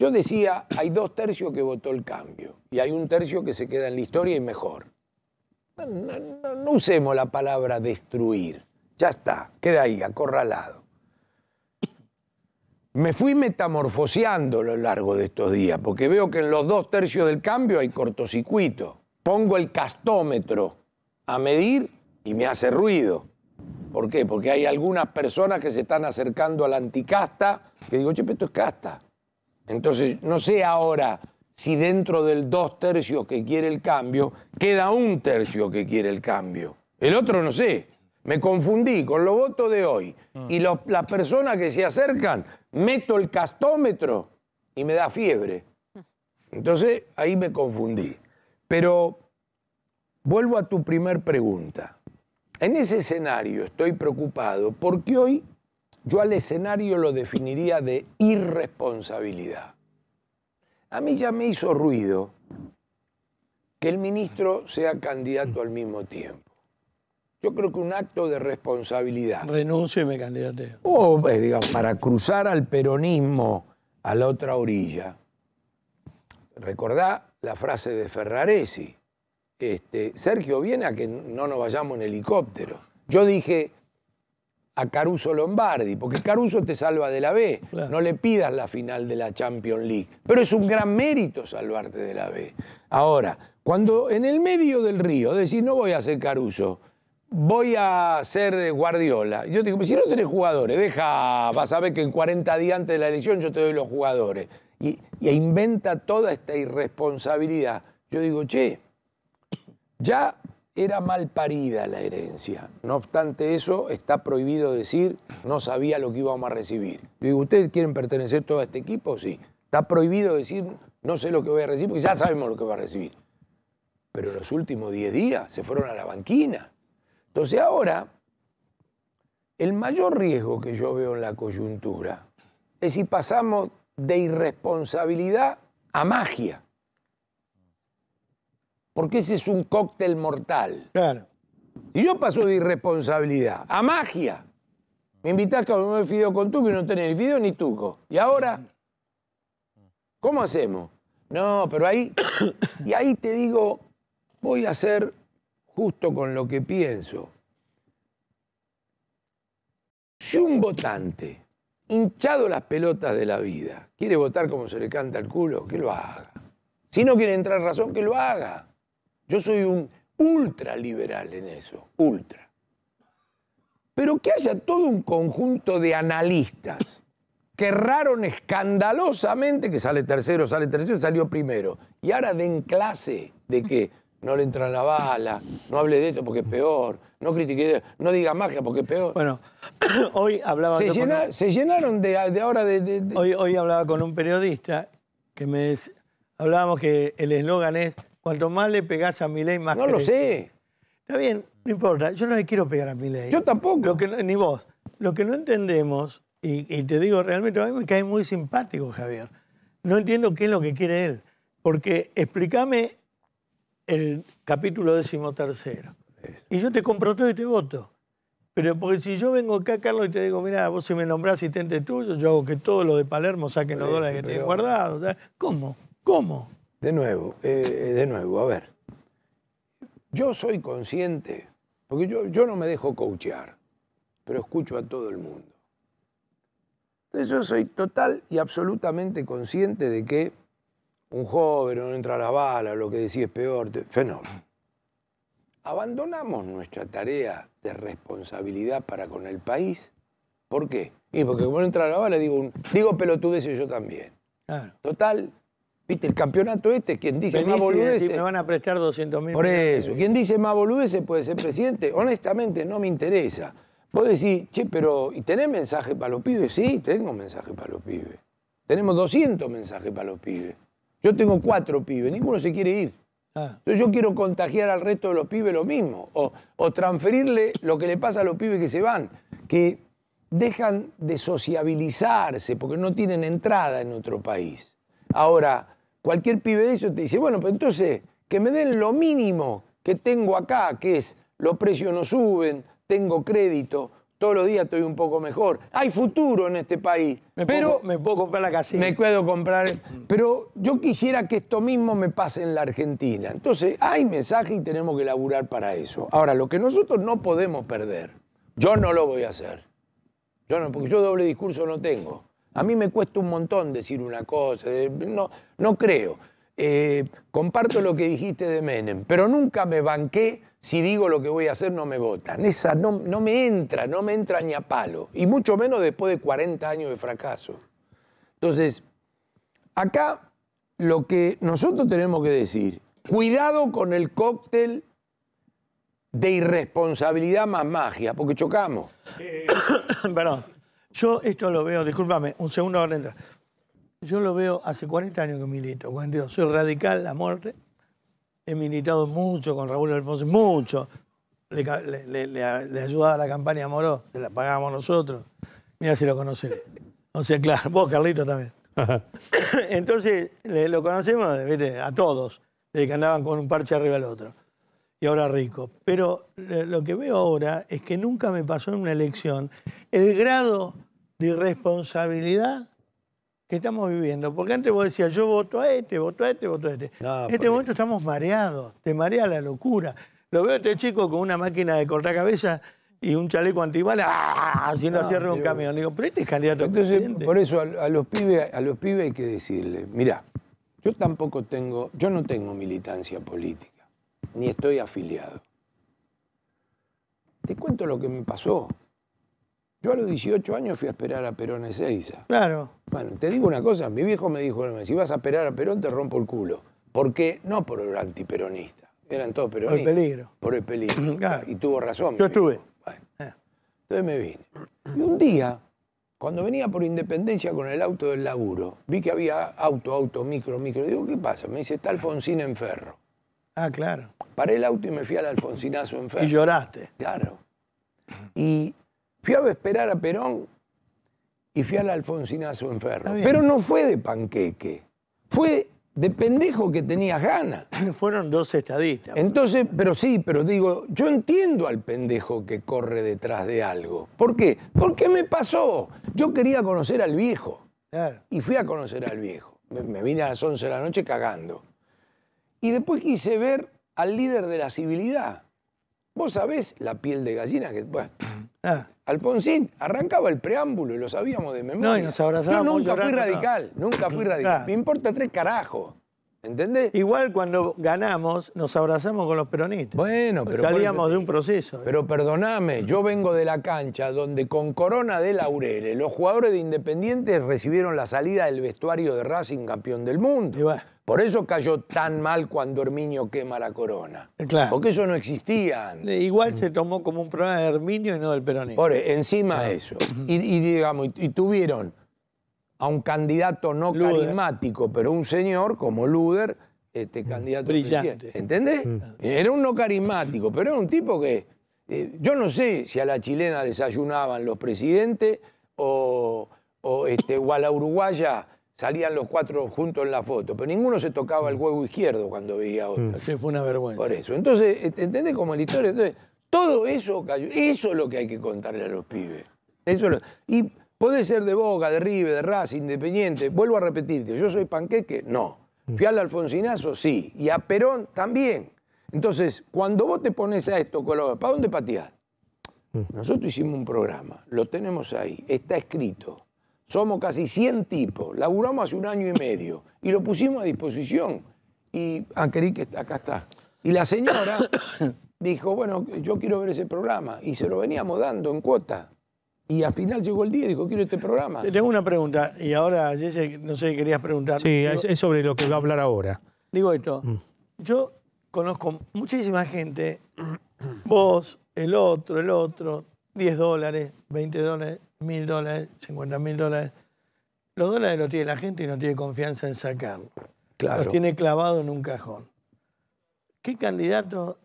yo decía, hay dos tercios que votó el cambio y hay un tercio que se queda en la historia y mejor. No, usemos la palabra destruir. Ya está, queda ahí, acorralado. Me fui metamorfoseando a lo largo de estos días, porque veo que en los dos tercios del cambio hay cortocircuito. Pongo el castómetro a medir y me hace ruido. ¿Por qué? Porque hay algunas personas que se están acercando a la anticasta que digo, che, pero esto es casta. Entonces, no sé ahora si dentro del dos tercios que quiere el cambio, queda un tercio que quiere el cambio. El otro no sé. Me confundí con los votos de hoy. Y las personas que se acercan, meto el castómetro y me da fiebre. Entonces, ahí me confundí. Pero vuelvo a tu primer pregunta. En ese escenario estoy preocupado porque hoy yo al escenario lo definiría de irresponsabilidad. A mí ya me hizo ruido que el ministro sea candidato al mismo tiempo. Yo creo que un acto de responsabilidad. Renuncio y me candidateo. O, eh, digamos, para cruzar al peronismo a la otra orilla. Recordá la frase de Ferraresi. Este, Sergio viene a que no nos vayamos en helicóptero. Yo dije, a Caruso Lombardi, porque Caruso te salva de la B, no le pidas la final de la Champions League, pero es un gran mérito salvarte de la B. Ahora, cuando en el medio del río decís, no voy a ser Caruso, voy a ser Guardiola, yo te digo, pero si no tenés jugadores, deja, vas a ver que en 40 días antes de la elección yo te doy los jugadores, y, inventa toda esta irresponsabilidad. Yo digo, che, ya era mal parida la herencia. No obstante eso, está prohibido decir, no sabía lo que íbamos a recibir. digo, ¿ustedes quieren pertenecer todo a este equipo? Sí. Está prohibido decir, no sé lo que voy a recibir, porque ya sabemos lo que va a recibir. Pero los últimos 10 días se fueron a la banquina. Entonces ahora, el mayor riesgo que yo veo en la coyuntura es si pasamos de irresponsabilidad a magia porque ese es un cóctel mortal. Claro. Y yo paso de irresponsabilidad a magia, me invitas a comer fideo con tuco que no tenés ni fideo ni tuco. Y ahora, ¿cómo hacemos? No, pero ahí, y ahí te digo, voy a ser justo con lo que pienso. Si un votante, hinchado las pelotas de la vida, quiere votar como se le canta el culo, que lo haga. Si no quiere entrar razón, que lo haga. Yo soy un ultraliberal en eso, ultra. Pero que haya todo un conjunto de analistas que erraron escandalosamente, que sale tercero, sale tercero, salió primero, y ahora den clase de que no le entra la bala, no hable de esto porque es peor, no critique, no diga magia porque es peor. Bueno, hoy hablaba... Se, con... se llenaron de, ahora de, Hoy, hoy hablaba con un periodista que me... Hablábamos que el eslogan es Cuanto más le pegás a mi ley, más No lo sé. Está bien, no importa. Yo no le quiero pegar a mi Yo tampoco. que, ni vos. Lo que no entendemos, y, te digo realmente, a mí me cae muy simpático Javier. No entiendo qué es lo que quiere él. Porque explícame el capítulo tercero. Y yo te compro todo y te voto. Pero porque si yo vengo acá, Carlos, y te digo, mira, vos si me nombrás asistente tuyo, yo hago que todos los de Palermo saquen los dólares que tenés guardado. ¿Cómo? ¿Cómo? De nuevo, eh, de nuevo, a ver. Yo soy consciente, porque yo, yo no me dejo coachear, pero escucho a todo el mundo. Entonces yo soy total y absolutamente consciente de que un joven no entra a la bala, lo que decía es peor, fenómeno. Abandonamos nuestra tarea de responsabilidad para con el país. ¿Por qué? Y porque como no entra a la bala digo, digo pelotudeces yo también. Claro. Total, Viste, el campeonato este, quien dice más boludeces. me van a prestar 200 mil. Por eso, quien dice más boludeces puede ser presidente. Honestamente, no me interesa. Vos decir, che, pero ¿y tenés mensaje para los pibes? Sí, tengo mensaje para los pibes. Tenemos 200 mensajes para los pibes. Yo tengo cuatro pibes, ninguno se quiere ir. Ah. Entonces yo quiero contagiar al resto de los pibes lo mismo, o, o, transferirle lo que le pasa a los pibes que se van, que dejan de sociabilizarse porque no tienen entrada en otro país. Ahora, cualquier pibe de eso te dice, bueno, pero entonces que me den lo mínimo que tengo acá, que es los precios no suben, tengo crédito, todos los días estoy un poco mejor. Hay futuro en este país. Me pero puedo, me puedo comprar la casita. Me puedo comprar. Pero yo quisiera que esto mismo me pase en la Argentina. Entonces, hay mensaje y tenemos que laburar para eso. Ahora, lo que nosotros no podemos perder, yo no lo voy a hacer. Yo no, porque yo doble discurso no tengo. A mí me cuesta un montón decir una cosa, no, no creo. Eh, comparto lo que dijiste de Menem, pero nunca me banqué si digo lo que voy a hacer no me votan. Esa no, no me entra, no me entra ni a palo, y mucho menos después de 40 años de fracaso. Entonces, acá lo que nosotros tenemos que decir, cuidado con el cóctel de irresponsabilidad más magia, porque chocamos. perdón. Yo esto lo veo, discúlpame, un segundo ahora entra. Yo lo veo hace 40 años que milito, Soy radical la muerte. He militado mucho con Raúl Alfonso, mucho. Le, ayudaba la campaña a Moró, se la pagábamos nosotros. Mira si lo conoceré. O sea, claro, vos, Carlito, también. Entonces, lo conocemos a todos, desde que andaban con un parche arriba del otro. Y ahora rico. Pero eh, lo que veo ahora es que nunca me pasó en una elección el grado de irresponsabilidad que estamos viviendo. Porque antes vos decías, yo voto a este, voto a este, voto a este. en este momento estamos mareados, te marea la locura. Lo veo a este chico con una máquina de cortar cabeza y un chaleco antibalas ¡ah! haciendo no, cierre un camión. Digo, pero este es candidato Entonces, a Por eso a, los pibes, a los pibes hay que decirle, mirá, yo tampoco tengo, yo no tengo militancia política, ni estoy afiliado. Te cuento lo que me pasó. Yo a los 18 años fui a esperar a Perón Ezeiza. Claro. Bueno, te digo una cosa, mi viejo me dijo, si vas a esperar a Perón te rompo el culo. ¿Por qué? no por el antiperonista, eran todos peronistas. Por el peligro. Por el peligro. Y tuvo razón. Yo estuve. Bueno. Eh. Entonces me vine. Y un día, cuando venía por Independencia con el auto del laburo, vi que había auto, auto, micro, micro. Digo, ¿qué pasa? Me dice, está Alfonsín en ferro. Ah, claro. Paré el auto y me fui al Alfonsinazo en ferro. Y lloraste. Claro. Y Fui a esperar a Perón y fui Alfonsina a su Ferro. Pero no fue de panqueque, fue de pendejo que tenías ganas. Fueron dos estadistas. Entonces, pero sí, pero digo, yo entiendo al pendejo que corre detrás de algo. ¿Por qué? Porque me pasó. Yo quería conocer al viejo. Y fui a conocer al viejo. Me vine a las 11 de la noche cagando. Y después quise ver al líder de la civilidad. Vos sabés la piel de gallina que... Ah. arrancaba el preámbulo y lo sabíamos de memoria. No, y nos Yo nunca fui radical, nunca fui radical. Me importa tres carajos. ¿Entendés? Igual cuando ganamos, nos abrazamos con los peronistas. Bueno, pero. Salíamos de un proceso. ¿eh? Pero perdoname, yo vengo de la cancha donde con corona de laureles los jugadores de Independiente recibieron la salida del vestuario de Racing campeón del mundo. Y por eso cayó tan mal cuando Herminio quema la corona. Eh, Porque eso no existía. Eh, igual se tomó como un problema de Herminio y no del peronismo. Por e, encima de ah. eso. Y, digamos, y, tuvieron a un candidato no carismático, pero un señor como Luder, este mm. candidato brillante. ¿Entendés? Mm. Era un no carismático, pero era un tipo que. Eh, yo no sé si a la chilena desayunaban los presidentes o, o este, a la uruguaya salían los cuatro juntos en la foto, pero ninguno se tocaba el huevo izquierdo cuando veía a otro. Mm. Sí, fue una vergüenza. Por eso. Entonces, eh, ¿entendés cómo es la historia? Entonces, todo eso cayó. Eso es lo que hay que contarle a los pibes. Eso Y puede ser de Boca, de ribe, de Raza, Independiente. Vuelvo a repetirte, yo soy panqueque, no. Mm. ¿Fial al Alfonsinazo, sí. Y a Perón también. Entonces, cuando vos te pones a esto, ¿para dónde pateás? Mm. Nosotros hicimos un programa, lo tenemos ahí, está escrito. Somos casi 100 tipos, laburamos hace un año y medio y lo pusimos a disposición. Y ah, que acá está. Y la señora dijo, bueno, yo quiero ver ese programa. Y se lo veníamos dando en cuota. Y al final llegó el día y dijo, quiero este programa. Tengo una pregunta, y ahora, Jesse, no sé qué querías preguntar. Sí, es sobre lo que va a hablar ahora. Digo esto, mm. yo conozco muchísima gente, vos, el otro, el otro, 10 dólares, 20 dólares, mil dólares, 50 mil dólares. Los dólares los tiene la gente y no tiene confianza en sacarlos. Claro. Los tiene clavado en un cajón. ¿Qué candidato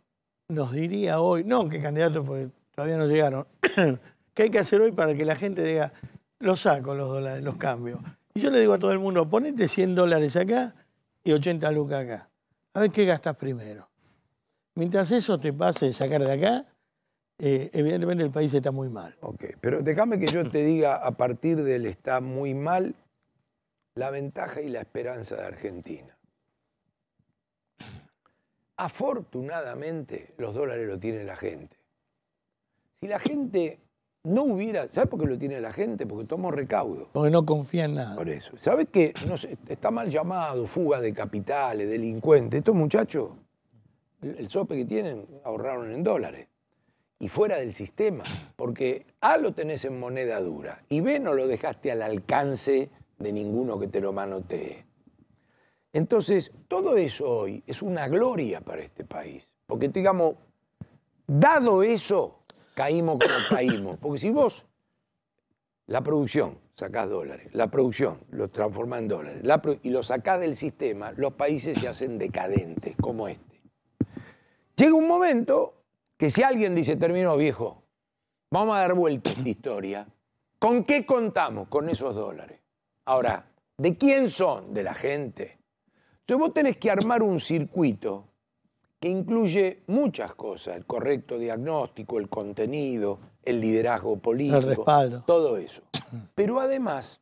nos diría hoy? No, qué candidato, porque todavía no llegaron. ¿Qué hay que hacer hoy para que la gente diga, los saco los dólares, los cambio? Y yo le digo a todo el mundo, ponete 100 dólares acá y 80 lucas acá. A ver qué gastas primero. Mientras eso te pase de sacar de acá, eh, evidentemente el país está muy mal. Ok, pero déjame que yo te diga a partir del está muy mal la ventaja y la esperanza de Argentina. Afortunadamente los dólares lo tiene la gente. Si la gente no hubiera, ¿sabes por qué lo tiene la gente? Porque tomó recaudo. Porque no confía en nada. Por eso. ¿Sabes qué? no está mal llamado, fuga de capitales, delincuentes? Estos muchachos, el sope que tienen, ahorraron en dólares y fuera del sistema, porque A lo tenés en moneda dura y B no lo dejaste al alcance de ninguno que te lo manotee. Entonces, todo eso hoy es una gloria para este país, porque digamos, dado eso, caímos como caímos, porque si vos, la producción, sacás dólares, la producción los transformás en dólares y lo sacás del sistema, los países se hacen decadentes, como este. Llega un momento que si alguien dice terminó viejo, vamos a dar vuelta la historia, ¿con qué contamos con esos dólares? Ahora, ¿de quién son? De la gente. Entonces vos tenés que armar un circuito que incluye muchas cosas, el correcto diagnóstico, el contenido, el liderazgo político, todo eso. Pero además,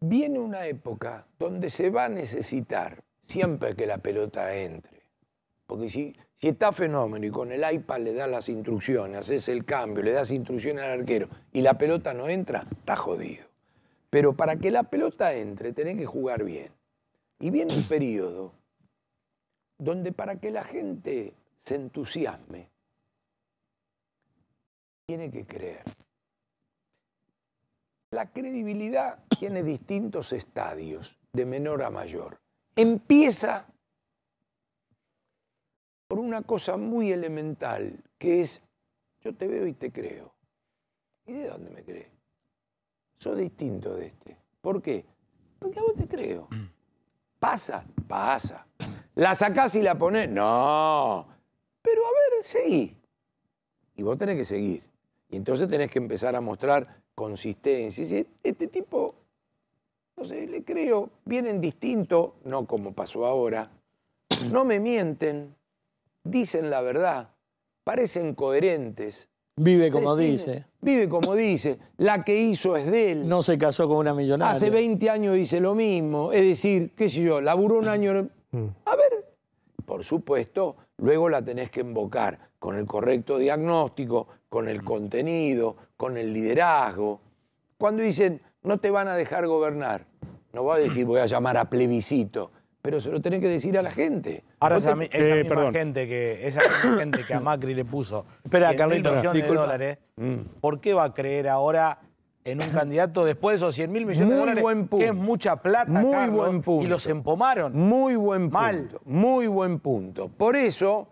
viene una época donde se va a necesitar, siempre que la pelota entre, porque si si está fenómeno y con el iPad le das las instrucciones, haces el cambio, le das instrucciones al arquero y la pelota no entra, está jodido. Pero para que la pelota entre, tenés que jugar bien. Y viene un periodo donde para que la gente se entusiasme, tiene que creer. La credibilidad tiene distintos estadios, de menor a mayor. Empieza por una cosa muy elemental, que es, yo te veo y te creo. ¿Y de dónde me crees? Soy distinto de este. ¿Por qué? Porque a vos te creo. ¿Pasa? Pasa. ¿La sacás y la ponés? No. Pero a ver, seguí. Y vos tenés que seguir. Y entonces tenés que empezar a mostrar consistencia. este tipo, no sé, le creo, vienen distinto, no como pasó ahora, no me mienten, dicen la verdad, parecen coherentes. Vive como dice. Vive como dice. La que hizo es de él. No se casó con una millonaria. Hace 20 años dice lo mismo. Es decir, qué sé yo, laburó un año. Mm. A ver, por supuesto, luego la tenés que invocar con el correcto diagnóstico, con el contenido, con el liderazgo. Cuando dicen, no te van a dejar gobernar, no voy a decir voy a llamar a plebiscito pero se lo tienen que decir a la gente. Ahora esa, eh, misma gente que esa gente que a Macri le puso espera, millones de dólares, mm. ¿por qué va a creer ahora en un candidato después de esos 100 mil millones de dólares? Buen punto. Que es mucha plata, Muy buen punto. y los empomaron. Muy buen punto. Mal. Muy buen punto. Por eso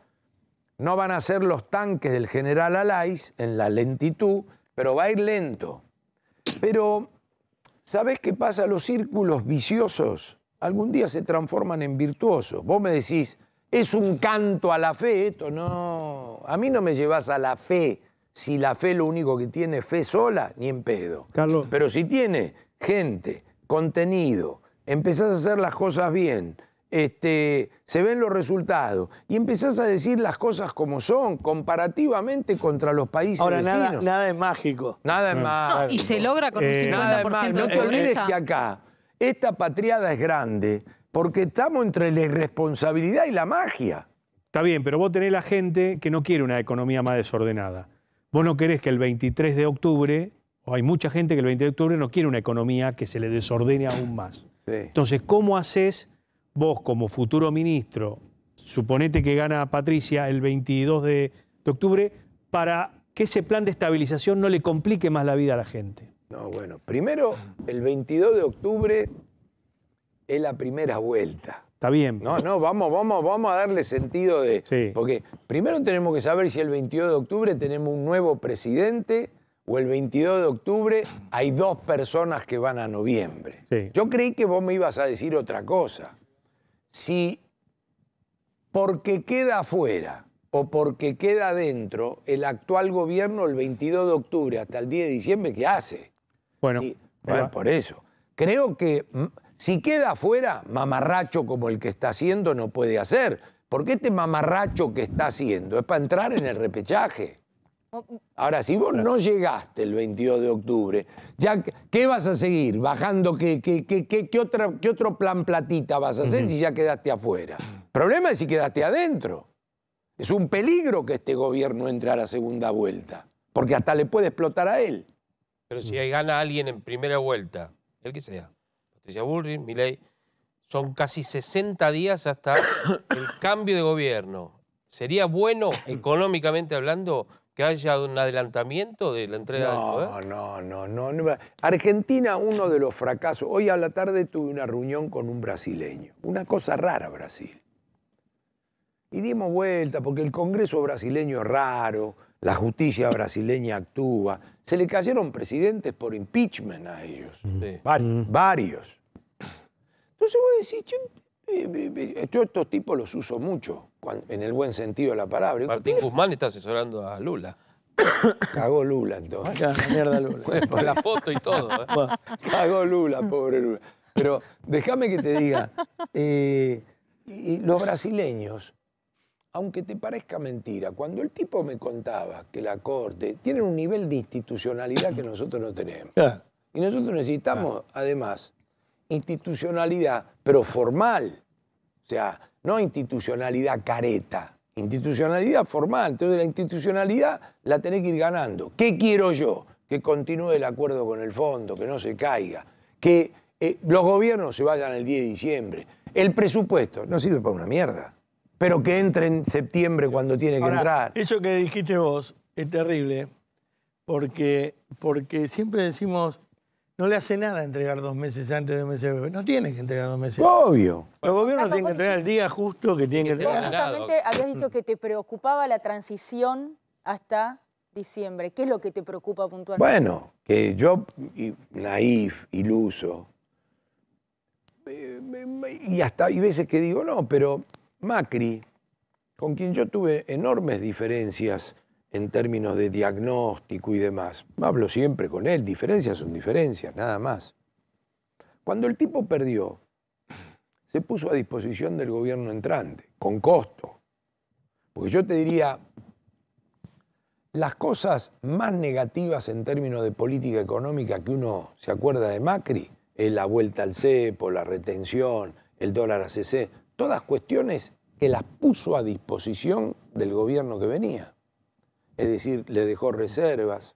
no van a ser los tanques del general Alais en la lentitud, pero va a ir lento. Pero, ¿sabés qué pasa? Los círculos viciosos algún día se transforman en virtuosos. Vos me decís, es un canto a la fe, esto no, a mí no me llevas a la fe. Si la fe lo único que tiene es fe sola, ni en pedo. Carlos. Pero si tiene gente, contenido, empezás a hacer las cosas bien, este, se ven los resultados y empezás a decir las cosas como son, comparativamente contra los países Ahora, vecinos. Nada, nada es mágico. Nada es mágico. y se logra con un eh, de No que acá esta patriada es grande porque estamos entre la irresponsabilidad y la magia. Está bien, pero vos tenés la gente que no quiere una economía más desordenada. Vos no querés que el 23 de octubre, o hay mucha gente que el 23 de octubre no quiere una economía que se le desordene aún más. Entonces, ¿cómo haces vos como futuro ministro, suponete que gana Patricia el 22 de octubre, para que ese plan de estabilización no le complique más la vida a la gente? No, bueno, primero, el 22 de octubre es la primera vuelta. Está bien. No, no, vamos, vamos, vamos a darle sentido de. Porque primero tenemos que saber si el 22 de octubre tenemos un nuevo presidente o el 22 de octubre hay dos personas que van a noviembre. Yo creí que vos me ibas a decir otra cosa. Si porque queda afuera o porque queda adentro el actual gobierno el 22 de octubre hasta el 10 de diciembre, ¿qué hace? Bueno, por eso. Creo que mm, si queda afuera, mamarracho como el que está haciendo no puede hacer. Porque este mamarracho que está haciendo es para entrar en el repechaje. Ahora, si vos no llegaste el 22 de octubre, ya, ¿qué vas a seguir? ¿Bajando qué, otro plan platita vas a hacer si ya quedaste afuera? El problema es si quedaste adentro. Es un peligro que este gobierno entre a la segunda vuelta, porque hasta le puede explotar a él. Pero si mm. hay gana alguien en primera vuelta, el que sea, Patricia Bullrich, Milei, son casi 60 días hasta el cambio de gobierno. ¿Sería bueno, económicamente hablando, que haya un adelantamiento de la entrega del No, no, no, no. Argentina, uno de los fracasos. Hoy a la tarde tuve una reunión con un brasileño. Una cosa rara, Brasil. Y dimos vuelta, porque el Congreso brasileño es raro la justicia brasileña actúa. Se le cayeron presidentes por impeachment a ellos. Varios. Varios. Entonces voy a decir, yo, estos tipos los uso mucho, en el buen sentido de la palabra. Martín Guzmán está asesorando a Lula. Cagó Lula entonces. mierda Lula. por la foto y todo. ¿eh? Cagó Lula, pobre Lula. Pero déjame que te diga, eh, y los brasileños aunque te parezca mentira, cuando el tipo me contaba que la Corte tiene un nivel de institucionalidad que nosotros no tenemos. Y nosotros necesitamos, además, institucionalidad, pero formal. O sea, no institucionalidad careta, institucionalidad formal. Entonces la institucionalidad la tenés que ir ganando. ¿Qué quiero yo? Que continúe el acuerdo con el fondo, que no se caiga, que eh, los gobiernos se vayan el 10 de diciembre. El presupuesto no sirve para una mierda. Pero que entre en septiembre cuando tiene que entrar. Eso que dijiste vos es terrible, porque, porque siempre decimos, no le hace nada entregar dos meses antes de meses. No tiene que entregar dos meses. Obvio. Los gobierno tiene que entregar el día justo que tiene que entregar. Justamente habías dicho que te preocupaba la transición hasta diciembre. ¿Qué es lo que te preocupa puntualmente? Bueno, que yo, naif, iluso, eh, y hasta hay veces que digo, no, pero Macri, con quien yo tuve enormes diferencias en términos de diagnóstico y demás. Hablo siempre con él, diferencias son diferencias, nada más. Cuando el tipo perdió, se puso a disposición del gobierno entrante, con costo. Porque yo te diría, las cosas más negativas en términos de política económica que uno se acuerda de Macri es la vuelta al cepo, la retención, el dólar a CC. Todas cuestiones que las puso a disposición del gobierno que venía. Es decir, le dejó reservas,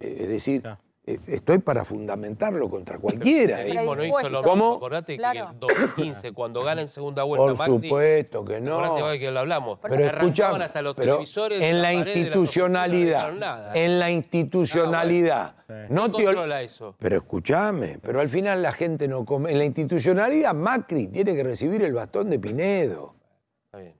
eh, es decir, eh, estoy para fundamentarlo contra cualquiera. el ¿eh? mismo no hizo lo mismo. Acordate claro. que en 2015, cuando gana en segunda vuelta Por Macri, supuesto que no. Acordate que lo hablamos. Pero escuchaban hasta los pero televisores. En la, institucionalidad. Nada, En la institucionalidad. Ah, bueno. No, te controla eso? Pero escúchame, pero al final la gente no come. En la institucionalidad, Macri tiene que recibir el bastón de Pinedo. Está bien.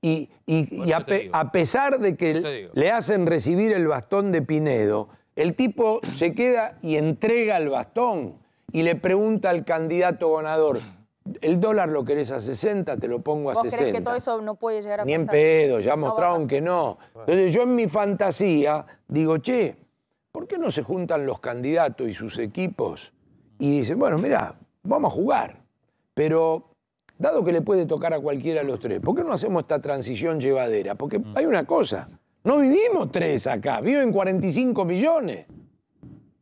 Y, y, bueno, y a, pe, a, pesar de que le hacen recibir el bastón de Pinedo, el tipo se queda y entrega el bastón y le pregunta al candidato ganador, el dólar lo querés a 60, te lo pongo a 60. ¿Vos que todo eso no puede llegar a Ni en pedo, ya mostraron que no. Entonces yo en mi fantasía digo, che, ¿por qué no se juntan los candidatos y sus equipos? Y dicen, bueno, mira, vamos a jugar, pero dado que le puede tocar a cualquiera de los tres, ¿por qué no hacemos esta transición llevadera? Porque mm. hay una cosa, no vivimos tres acá, viven 45 millones.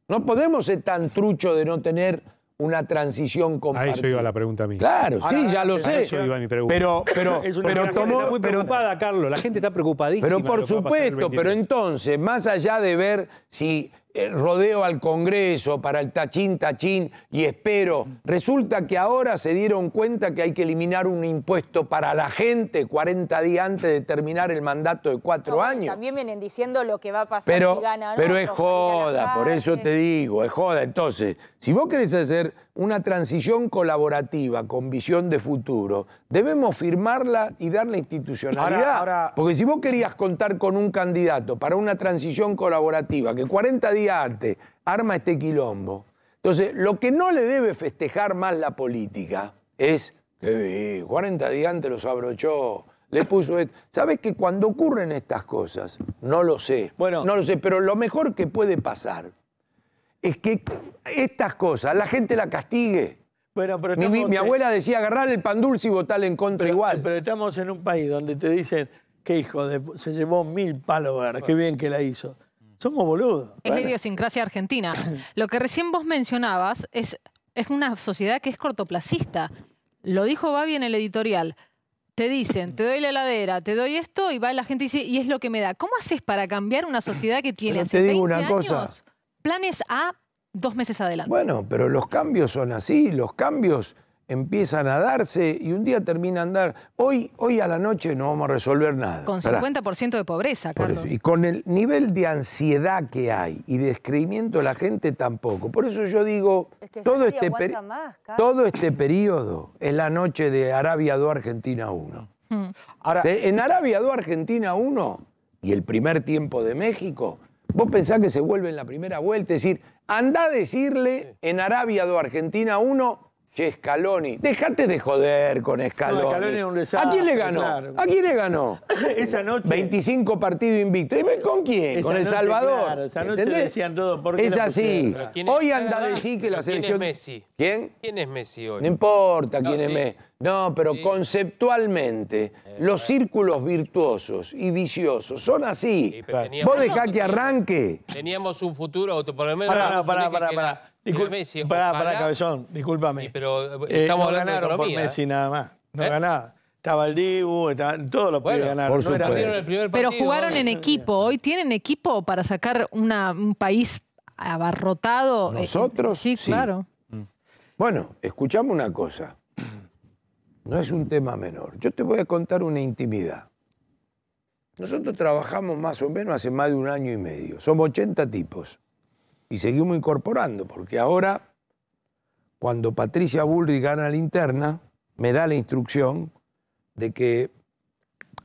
No podemos ser tan trucho de no tener una transición compartida. A eso iba la pregunta mía. Claro, sí, ya lo sé. A eso iba mi pregunta. Pero, pero, pero, muy preocupada, Carlos. La gente está preocupadísima. Pero por supuesto, pero entonces, más allá de ver si eh, rodeo al Congreso para el tachín, tachín y espero. Resulta que ahora se dieron cuenta que hay que eliminar un impuesto para la gente 40 días antes de terminar el mandato de cuatro años. También vienen diciendo lo que va a pasar pero, si gana Pero es joda, por eso te digo, es joda. Entonces, si vos querés hacer una transición colaborativa con visión de futuro, debemos firmarla y darle institucionalidad. Porque si vos querías contar con un candidato para una transición colaborativa que 40 días antes arma este quilombo, entonces lo que no le debe festejar más la política es que 40 días antes los abrochó. Le puso esto. ¿Sabes que cuando ocurren estas cosas? No lo sé. Bueno, no lo sé, pero lo mejor que puede pasar es que estas cosas la gente la castigue pero mi, abuela decía agarrar el pan dulce y votar en contra igual. Pero estamos en un país donde te dicen, qué hijo, se llevó mil palos, qué bien que la hizo. Somos boludos. Es la idiosincrasia argentina. Lo que recién vos mencionabas es, es una sociedad que es cortoplacista. Lo dijo Babi en el editorial. Te dicen, te doy la heladera, te doy esto, y va la gente y dice, y es lo que me da. ¿Cómo haces para cambiar una sociedad que tiene hace te digo una cosa. planes A, dos meses adelante. Bueno, pero los cambios son así, los cambios empiezan a darse y un día terminan dar. Hoy, hoy a la noche no vamos a resolver nada. Con 50% de pobreza, Carlos. y con el nivel de ansiedad que hay y de descreimiento de la gente tampoco. Por eso yo digo, todo, este todo este periodo es la noche de Arabia 2 Argentina 1. Mm. Ahora, en Arabia 2 Argentina 1 y el primer tiempo de México, Vos pensás que se vuelve en la primera vuelta, es decir, anda a decirle en Arabia o Argentina uno, che, Scaloni, dejate de joder con Scaloni. ¿A quién le ganó? ¿A quién le ganó? esa noche. 25 partidos invictos. ¿Y con quién? Con El Salvador. esa noche decían todo. es así. Hoy anda a decir que la selección. ¿Quién es Messi? ¿Quién? ¿Quién es Messi hoy? No importa quién es Messi. No, pero conceptualmente, los círculos virtuosos y viciosos son así. Vos dejá que arranque. Teníamos un futuro, por lo menos. Pará, pará, pará, pará. Pará, cabezón, discúlpame. pero eh, eh, estamos no ganaron por Messi ¿eh? nada más. No ganaba. Estaba el Dibu, todos los bueno, ganaron. pero jugaron en equipo. Hoy tienen equipo para sacar un país abarrotado. Nosotros. sí, claro. Bueno, escuchamos una cosa no es un tema menor. Yo te voy a contar una intimidad. Nosotros trabajamos más o menos hace más de un año y medio. Somos 80 tipos. Y seguimos incorporando, porque ahora, cuando Patricia Bullrich gana la interna, me da la instrucción de que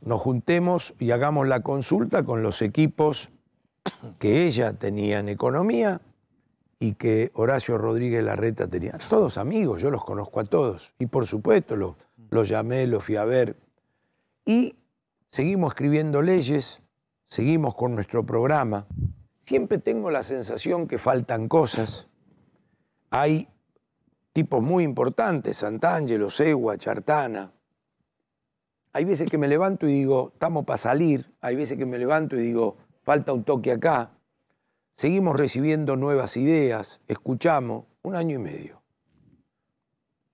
nos juntemos y hagamos la consulta con los equipos que ella tenía en economía y que Horacio Rodríguez Larreta tenía. Todos amigos, yo los conozco a todos. Y por supuesto, los lo llamé, lo fui a ver. Y seguimos escribiendo leyes, seguimos con nuestro programa. Siempre tengo la sensación que faltan cosas. Hay tipos muy importantes, Sant'Angelo, Segua, Chartana. Hay veces que me levanto y digo, estamos para salir. Hay veces que me levanto y digo, falta un toque acá. Seguimos recibiendo nuevas ideas, escuchamos, un año y medio.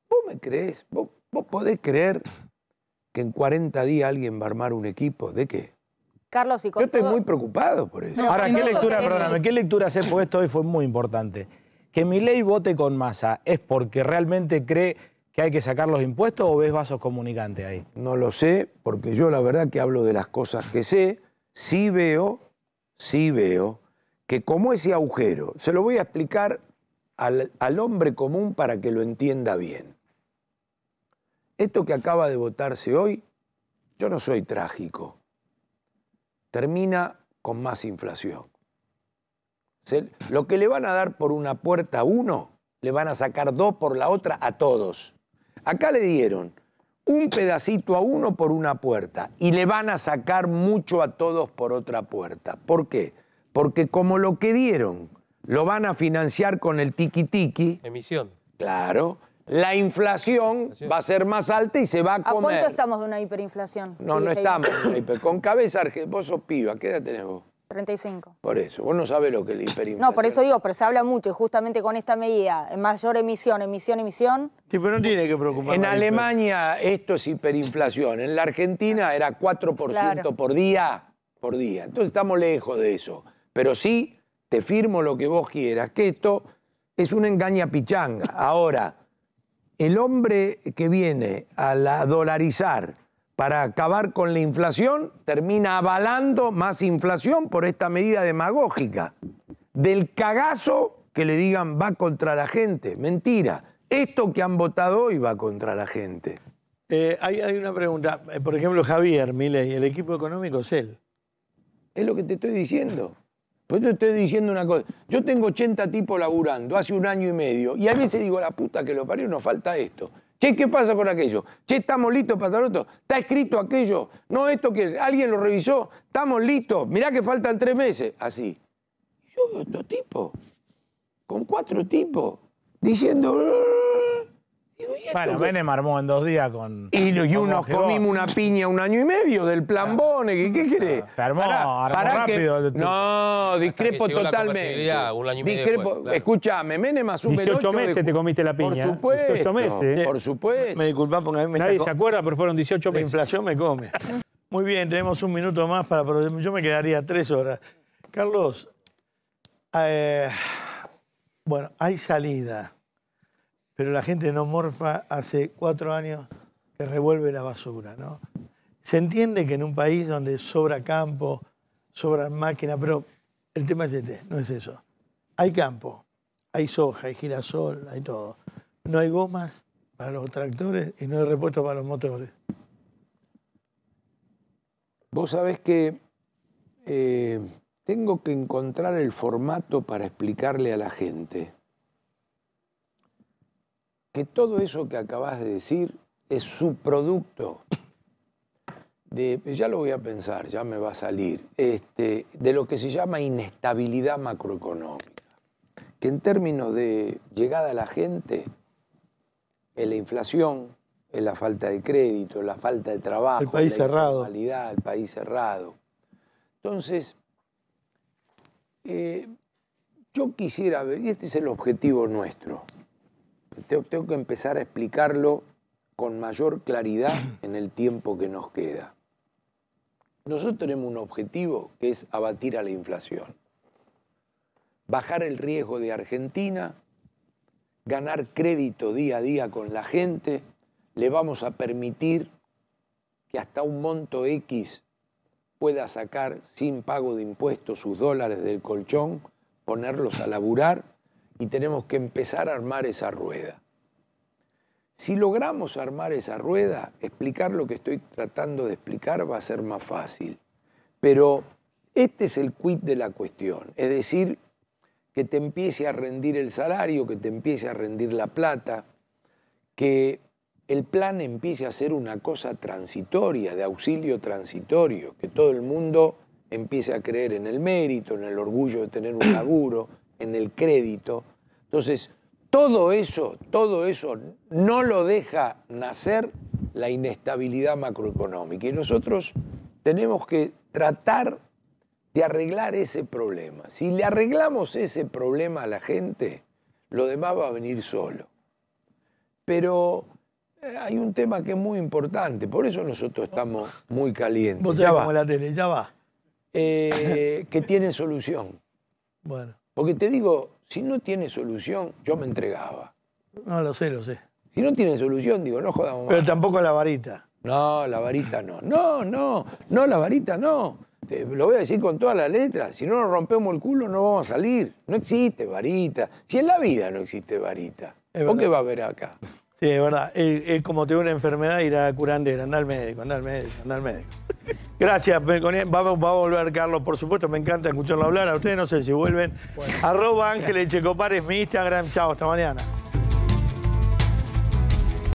¿Vos me crees? ¿Vos, ¿Vos podés creer que en 40 días alguien va a armar un equipo? ¿De qué? Carlos, y Yo estoy muy preocupado por eso. Ahora, ¿qué lectura, perdóname, qué lectura se puesto esto hoy fue muy importante. Que mi ley vote con masa, ¿es porque realmente cree que hay que sacar los impuestos o ves vasos comunicantes ahí? No lo sé, porque yo la verdad que hablo de las cosas que sé. Sí veo, sí veo, que como ese agujero, se lo voy a explicar al hombre común para que lo entienda bien. Esto que acaba de votarse hoy, yo no soy trágico. Termina con más inflación. lo que le van a dar por una puerta a uno, le van a sacar dos por la otra a todos. Acá le dieron un pedacito a uno por una puerta y le van a sacar mucho a todos por otra puerta. ¿Por qué? Porque como lo que dieron lo van a financiar con el tiki-tiki. Emisión. Claro la inflación va a ser más alta y se va a comer. ¿A cuánto estamos de una hiperinflación? No, no estamos Con cabeza, vos sos piba, ¿qué edad tenés vos? 35. Por eso, vos no sabés lo que es la hiperinflación. No, por eso digo, pero se habla mucho y justamente con esta medida, mayor emisión, emisión, emisión. Sí, pero no tiene que preocuparse. En Alemania esto es hiperinflación, en la Argentina era 4% por día, por día. Entonces estamos lejos de eso. Pero sí, te firmo lo que vos quieras, que esto es una engaña pichanga. Ahora, el hombre que viene a dolarizar para acabar con la inflación termina avalando más inflación por esta medida demagógica. Del cagazo que le digan va contra la gente. Mentira. Esto que han votado hoy va contra la gente. Eh, hay, una pregunta. Eh, por ejemplo, Javier y el equipo económico es él. Es lo que te estoy diciendo te pues estoy diciendo una cosa. Yo tengo 80 tipos laburando hace un año y medio y a veces digo, la puta que lo parió, nos falta esto. Che, ¿qué pasa con aquello? Che, ¿estamos listos para otro? ¿Está escrito aquello? No, esto que alguien lo revisó. ¿Estamos listos? Mirá que faltan tres meses. Así. Yo veo estos tipos, con cuatro tipos, diciendo... Bueno, Menem armó en dos días con. Y, unos comimos una piña un año y medio del plan ¿qué, crees? querés? Ah, armó- armó rápido No, discrepo totalmente. Discrepo- Escuchame, Menem 18 meses te comiste la piña. Por supuesto. 18 meses. Por supuesto. Me disculpa porque a mí me Nadie se acuerda, pero fueron 18 meses. La inflación me come. Muy bien, tenemos un minuto más para... yo me quedaría tres horas. Carlos, eh, bueno, hay salida pero la gente no morfa hace cuatro años que revuelve la basura. ¿no? Se entiende que en un país donde sobra campo, sobran máquina, pero el tema es este, no es eso. Hay campo, hay soja, hay girasol, hay todo. No hay gomas para los tractores y no hay repuesto para los motores. Vos sabés que eh, tengo que encontrar el formato para explicarle a la gente que todo eso que acabas de decir es su producto de, ya lo voy a pensar, ya me va a salir, este, de lo que se llama inestabilidad macroeconómica, que en términos de llegada a la gente, en la inflación, en la falta de crédito, en la falta de trabajo, el país cerrado, la cerrado. el país cerrado. Entonces, eh, yo quisiera ver, y este es el objetivo nuestro, tengo, que empezar a explicarlo con mayor claridad en el tiempo que nos queda. Nosotros tenemos un objetivo que es abatir a la inflación, bajar el riesgo de Argentina, ganar crédito día a día con la gente, le vamos a permitir que hasta un monto X pueda sacar sin pago de impuestos sus dólares del colchón, ponerlos a laburar y tenemos que empezar a armar esa rueda. Si logramos armar esa rueda, explicar lo que estoy tratando de explicar va a ser más fácil. Pero este es el quid de la cuestión, es decir, que te empiece a rendir el salario, que te empiece a rendir la plata, que el plan empiece a ser una cosa transitoria, de auxilio transitorio, que todo el mundo empiece a creer en el mérito, en el orgullo de tener un laburo, en el crédito. Entonces, todo eso, todo eso no lo deja nacer la inestabilidad macroeconómica. Y nosotros tenemos que tratar de arreglar ese problema. Si le arreglamos ese problema a la gente, lo demás va a venir solo. Pero eh, hay un tema que es muy importante, por eso nosotros estamos muy calientes. ya va. la tele, ya va. Eh, que tiene solución. Bueno. Porque te digo, si no tiene solución, yo me entregaba. No, lo sé, lo sé. Si no tiene solución, digo, no jodamos más. Pero tampoco la varita. No, la varita no. No, no, no, la varita no. Te, lo voy a decir con todas las letras. Si no nos rompemos el culo, no vamos a salir. No existe varita. Si en la vida no existe varita, ¿por qué va a haber acá? Sí, es verdad. Eh, es, como tener una enfermedad, ir a la curandera, andar al médico, andar al médico, andar al médico. Gracias, va, va, a volver Carlos, por supuesto, me encanta escucharlo hablar. A ustedes no sé si vuelven. Arroba Ángeles Checopar es mi Instagram. Chao, hasta mañana.